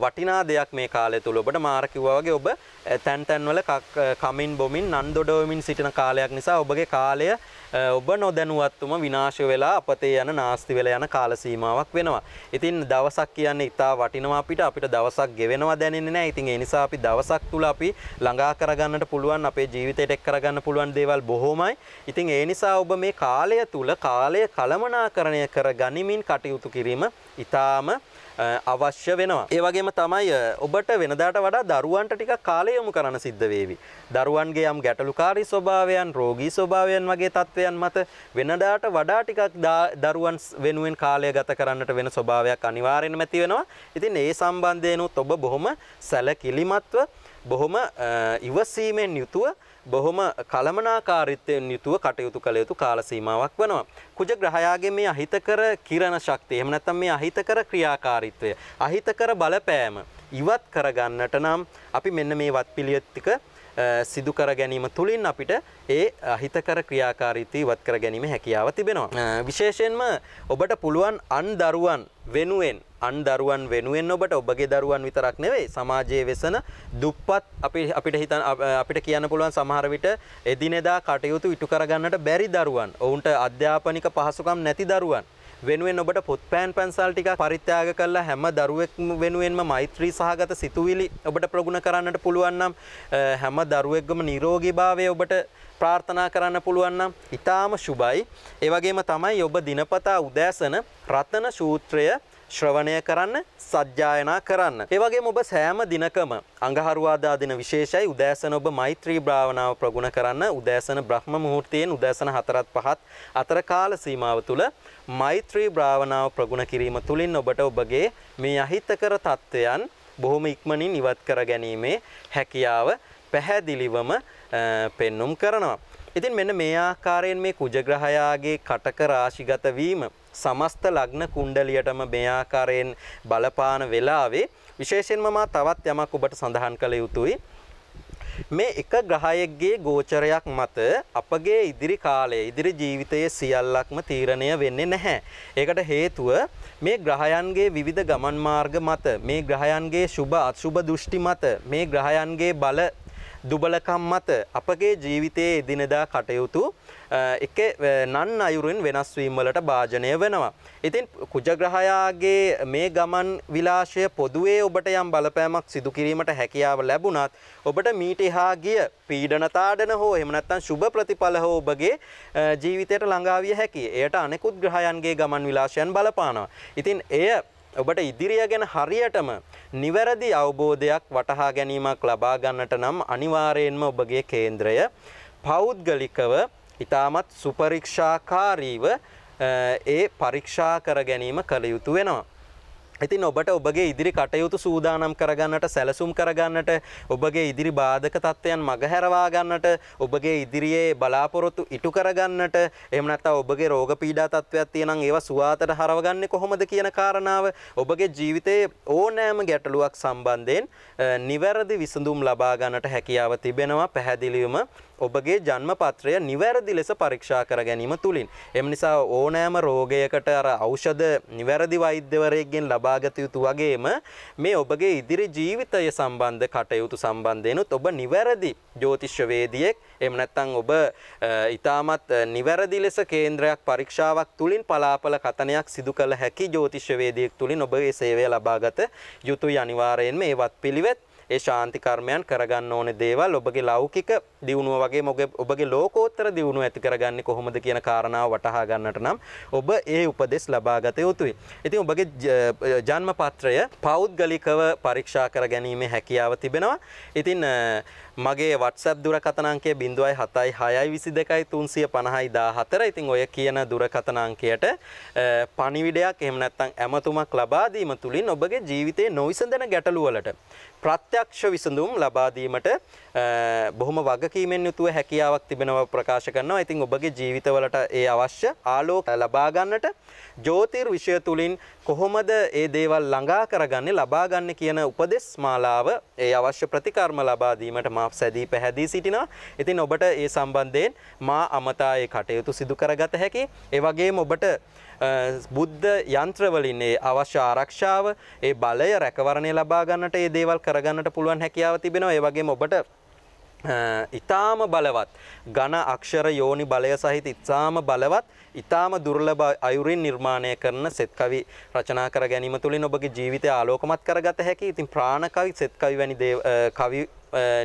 වටිනා දෙයක් මේ කාලය තුළ ඔබට මාර කිව්වා වගේ ඔබ තැන් තැන්වල කමින් බොමින් නන් දොඩවමින් සිටින කාලයක් නිසා ඔබගේ කාලය ඔබ නොදැනුවත්තුම විනාශ වෙලා අපතේ යන නාස්ති වෙලා යන කාල සීමාවක් වෙනවා. ඉතින් දවසක් කියන්නේ ඉතා වටිනවා අපිට අපිට දවසක් ගෙවෙනවා දැනෙන්නේ නැහැ. ඉතින් ඒ නිසා අපි දවසක් තුල අපි ළඟා කරගන්නට පුළුවන් අපේ ජීවිතයට එක් කරගන්න පුළුවන් දේවල් බොහෝ බොහොමයි. ඉතින් ඒ නිසා ඔබ මේ කාලය තුල කාලය කළමනාකරණය කර ගනිමින් කටයුතු කිරීම ඉතාම අවශ්‍ය වෙනවා. ඒ වගේම තමයි ඔබට වෙනදාට වඩා දරුවන්ට ටිකක් කාලය යොමු කරන්න සිද්ධ වේවි. දරුවන්ගේ යම් ගැටලුකාරී ස්වභාවයන්, රෝගී ස්වභාවයන් වගේ තත්ත්වයන් මත වෙනදාට වඩා ටිකක් දරුවන් වෙනුවෙන් කාලය ගත කරන්නට වෙන ස්වභාවයක් අනිවාර්යෙන්ම ඇති වෙනවා. ඉතින් ඒ සම්බන්ධයෙන් ඔබ බොහොම සැලකිලිමත්ව බොහොම ඉවසීමෙන් යුතුව බොහොම කළමනාකාරීත්වයෙන් යුතුව කටයුතු කළ යුතු කාල සීමාවක් වෙනවා. කුජ ග්‍රහයාගේ මේ අහිතකර කිරණ ශක්තිය එහෙම නැත්නම් මේ අහිතකර ක්‍රියාකාරීත්වය අහිතකර බලපෑම ඉවත් කරගන්නට නම් අපි මෙන්න මේ වත්පිළිවෙත් ටික සිදු කර ගැනීම තුලින් අපිට ඒ අහිතකර ක්‍රියාකාරීත්වය ඉවත් කර ගැනීම හැකියාව තිබෙනවා. විශේෂයෙන්ම ඔබට පුළුවන් අන් දරුවන් වෙනුවෙන් අන් දරුවන් වෙනුවෙන් ඔබට ඔබගේ දරුවන් විතරක් නෙවෙයි සමාජයේ වෙසන දුප්පත් අපි අපිට හිතන අපිට කියන්න පුළුවන් සමහර විට එදිනෙදා කටයුතු ඉටු කරගන්නට බැරි දරුවන් ඔවුන්ට අධ්‍යාපනික පහසුකම් නැති දරුවන් වෙනුවෙන් ඔබට පොත් පෑන් පැන්සල් ටික පරිත්‍යාග කළා හැම දරුවෙක්ම වෙනුවෙන්ම මෛත්‍රී සහගත සිතුවිලි ඔබට ප්‍රගුණ කරන්නට පුළුවන් නම් හැම දරුවෙක්ගම නිරෝගීභාවය ඔබට ප්‍රාර්ථනා කරන්න පුළුවන් නම් ඊටාම සුබයි ඒ වගේම තමයි ඔබ දිනපතා උදෑසන රතන සූත්‍රය ශ්‍රවණය කරන්න සජ්ජායනා කරන්න. ඒවගේ ඔබ සෑම දිනකම අඟහරුවාදා දින විශේෂයි උදෑසන ඔබ මෛත්‍රී භාවනාව ප්‍රගුණ කරන්න උදෑසන බ්‍රහ්ම මුහූර්තයෙන් උදෑසන හතරත් පහත් අතර කාල සීමාව තුළ මෛත්‍රී භාවනාව ප්‍රගුණ කිරීම තුළින් ඔබට ඔබගේ මේ අහිතකර තත්ත්වයන් බොහොම ඉක්මනින් ඉවත් කර ගැනීමේ හැකියාව පැහැදිලිවම පෙන්눔 කරනවා. ඉතින් මෙන්න මේ ආකාරයෙන් මේ කුජග්‍රහයාගේ කටක රාශිගත වීම සමස්ත ලග්න කුණ්ඩලියටම මේ ආකාරයෙන් බලපාන වෙලාවේ විශේෂයෙන්ම මා තවත් යමක් ඔබට සඳහන් කළ යුතුයි. මේ එක ග්‍රහයෙක්ගේ ගෝචරයක් මත අපගේ ඉදිරි කාලයේ ඉදිරි ජීවිතයේ සියල්ලක්ම තීරණය වෙන්නේ නැහැ. ඒකට හේතුව මේ ග්‍රහයන්ගේ විවිධ ගමන් මාර්ග මත, මේ ග්‍රහයන්ගේ සුබ අසුබ දෘෂ්ටි මත, මේ ග්‍රහයන්ගේ බල දුබලකම් මත අපගේ ජීවිතයේ එදිනදා කටයුතු එක නන් අයුරුවෙන් වෙනස්වීම් වලට භාජනය වෙනවා. ඉතින් කුජග්‍රහයාගේ මේ ගමන් විලාශය පොදුවේ ඔබට යම් බලපෑමක් සිදු කිරීමට හැකියාව ලැබුණත් ඔබට මීට එහා ගිය පීඩන තාඩන හෝ එහෙම නැත්නම් සුබ ප්‍රතිඵල හෝ ඔබගේ ජීවිතයට ළඟාවිය හැකියි. එයට අනෙකුත් ග්‍රහයන්ගේ ගමන් විලාශයන් බලපානවා. ඉතින් එය ඔබට ඉදිරිය ගැන හරියටම නිවැරදි අවබෝධයක් වටහා ගැනීමක් ලබා ගන්නට නම් අනිවාර්යෙන්ම ඔබගේ කේන්ද්‍රය පෞද්ගලිකව ඉතාමත් සුපරීක්ෂාකාරීව ඒ පරීක්ෂා කර ගැනීම කළ යුතු වෙනවා. ඉතින් ඔබට ඔබගේ ඉදිරි කටයුතු සූදානම් කරගන්නට සැලසුම් කරගන්නට ඔබගේ ඉදිරි බාධක තත්ත්වයන් මගහැරවා ගන්නට ඔබගේ ඉදිරියේ බලාපොරොත්තු ඉටු කරගන්නට එහෙම නැත්නම් ඔබගේ රෝග පීඩා තත්ත්වයක් තියෙනම් ඒවා සුවාතට හරවගන්නේ කොහොමද කියන කාරණාව ඔබගේ ජීවිතයේ ඕනෑම ගැටලුවක් සම්බන්ධයෙන් නිවැරදි විසඳුම් ලබා ගන්නට හැකියාව තිබෙනවා පැහැදිලිවම ඔබගේ ජන්මපත්‍රය නිවැරදි ලෙස පරීක්ෂා කර ගැනීම තුලින් එම නිසා ඕනෑම රෝගයකට අර ඖෂධ නිවැරදි වෛද්‍යවරයෙක්ගෙන් ලබා ලබාගත යුතු වගේම මේ ඔබගේ ඉදිරි ජීවිතය සම්බන්ධ කටයුතු සම්බන්ධයනුත් ඔබ නිවැරදි ජෝතිශ්‍යවේදියෙක් එම නැත්තං ඔබ ඉතාමත් නිවැරදි ලෙස කේන්ද්‍රයක් පරීක්ෂාවක් තුළින් පලාපල කතනයක් සිදු කළ හැකි ජෝතිශ්‍යවේදියෙක් තුළින් ඔබගේ සේවය ලබාගත යුතුයි අනිවාරයෙන්ම ඒවත් පිළිවෙත් ඒ ශාන්ති කර්මයන් කරගන්න ඕනේ දේවල් ඔබගේ ලෞකික දියුණුව වගේ මොගේ ඔබගේ ලෝකෝත්තර දියුණුව ඇති කරගන්නේ කොහොමද කියන කාරණාව වටහා ගන්නට නම් ඔබ ඒ උපදෙස් ලබා ගත යුතුයි. ඉතින් ඔබගේ ජන්ම පත්‍රය පෞද්ගලිකව පරීක්ෂා කර ගැනීමේ හැකියාව තිබෙනවා. ඉතින් මගේ WhatsApp දුරකථන අංකය 07262235014 ඉතින් ඔය කියන දුරකථන අංකයට පණිවිඩයක් එහෙම නැත්නම් ඇමතුමක් ලබා දීම තුලින් ඔබගේ ජීවිතයේ නොවිසඳන ගැටලු වලට ප්‍රත්‍යක්ෂ විසඳුම් ලබා දීමට බොහොම වගකීමෙන් යුතුව හැකියාවක් තිබෙනවා ප්‍රකාශ කරනවා. ඉතින් ඔබගේ ජීවිතවලට ඒ අවශ්‍ය ආලෝක ලබා ගන්නට ජ්‍යොතිර්විෂය තුලින් කොහොමද ඒ දේවල් ළඟා කරගන්නේ ලබා ගන්න කියන උපදෙස් මාලාව ඒ අවශ්‍ය ප්‍රතිකර්ම ලබා දීමට මා සැදී පැහැදී සිටිනවා. ඉතින් ඔබට ඒ සම්බන්ධයෙන් මා අමතා ඒ කටයුතු සිදු කරගත හැකි. ඒ වගේම ඔබට බුද්ධ යන්ත්‍රවලින් ඒ අවශ්‍ය ආරක්ෂාව ඒ බලය රැකවරණය ලබා ගන්නට ඒ දේවල් කර කරගන්නට පුළුවන් හැකියාව තිබෙනවා ඒ වගේම ඔබට ඉතාම බලවත් ඝන අක්ෂර යෝනි බලය සහිත ඉතාම බලවත් ඉතාම දුර්ලභ අයුරින් නිර්මාණය කරන සෙත් කවි රචනා කර ගැනීම තුළින් ඔබගේ ජීවිතය ආලෝකමත් කරගත හැකි. ඉතින් ප්‍රාණ කවි සෙත් කවි වැනි කවි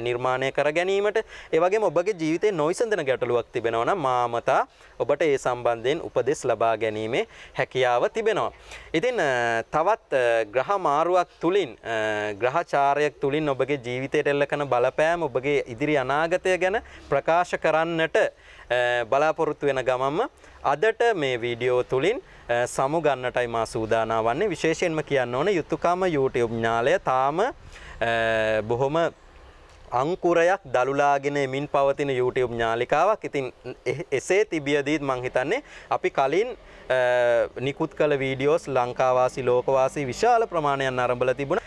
නිර්මාණය කර ගැනීමට ඒවගේ ඔබගේ ජීවිතය නොයිසඳන ගැටලුවක් තිබෙනවන මාමතා ඔබට ඒ සම්බන්ධයෙන් උපදෙස් ලබා ගැනීමේ හැකියාව තිබෙනවා. ඉතින් තවත් ග්‍රහ මාරුවක් තුළින් ග්‍රහචාරයක් තුළින් ඔබගේ ජීවිතයට එල්ල කන බලපෑම ඔබගේ ඉදිරි අනාගතය ගැන ප්‍රකාශ කරන්නට බලාපොරොත්තු වෙන ගමම්ම අදට මේ වීඩියෝ තුළින් සමුගන්නටයි මා සූදානා වන්නේ විශේෂයෙන්ම කියන්න ඕන යුතුකම YouTube ඥාලය තාම බොහොම අංකුරයක් දළුලාගෙන මින් පවතින YouTube ඥාලිකාවක් ඉතින් එසේ තිබියදීත් මං හිතන්නේ අපි කලින් නිකුත් කළ වීඩියෝස් ලංකාවාසි ලෝකවාසී විශාල ප්‍රමාණයන් අරඹල තිබුණ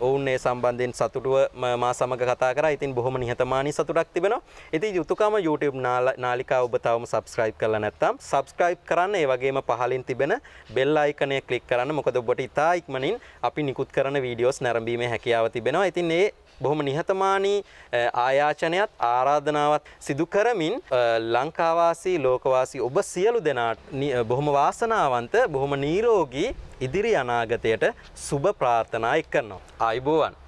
ඔවුන් ඒ සම්බන්ධයෙන් සතුටුව මා සමග කතා කර ඉතින් බොහොම නිහතමානී සතුටක් තිබෙන ඉති යුතුකම YouTube නාලිකා ඔබ තවම සබස්ක්‍රයිබ් කල නැත්තම් සබස්ක්‍රයිබ් කරන්න ඒ වගේම පහලින් තිබෙන බෙල් අයිකනය කලික් කරන්න මොකද ඔබට ඉතා ඉක්මනින් අපි නිකුත් කරන වීඩියෝස් නැරඹීම හැකියාව තිබෙනවා ඉතින් ඒ බොහොම නිහතමානී ආයාචනයත් ආරාධනාවත් සිදු කරමින් ලංකාවාසී ලෝකවාසී ඔබ සියලු දෙනාට බොහොම වාසනාවන්ත බොහොම නීරෝගී ඉදිරි අනාගතයට සුබ ප්‍රාර්ථනා එක්කනවා. ආයිබෝවන්.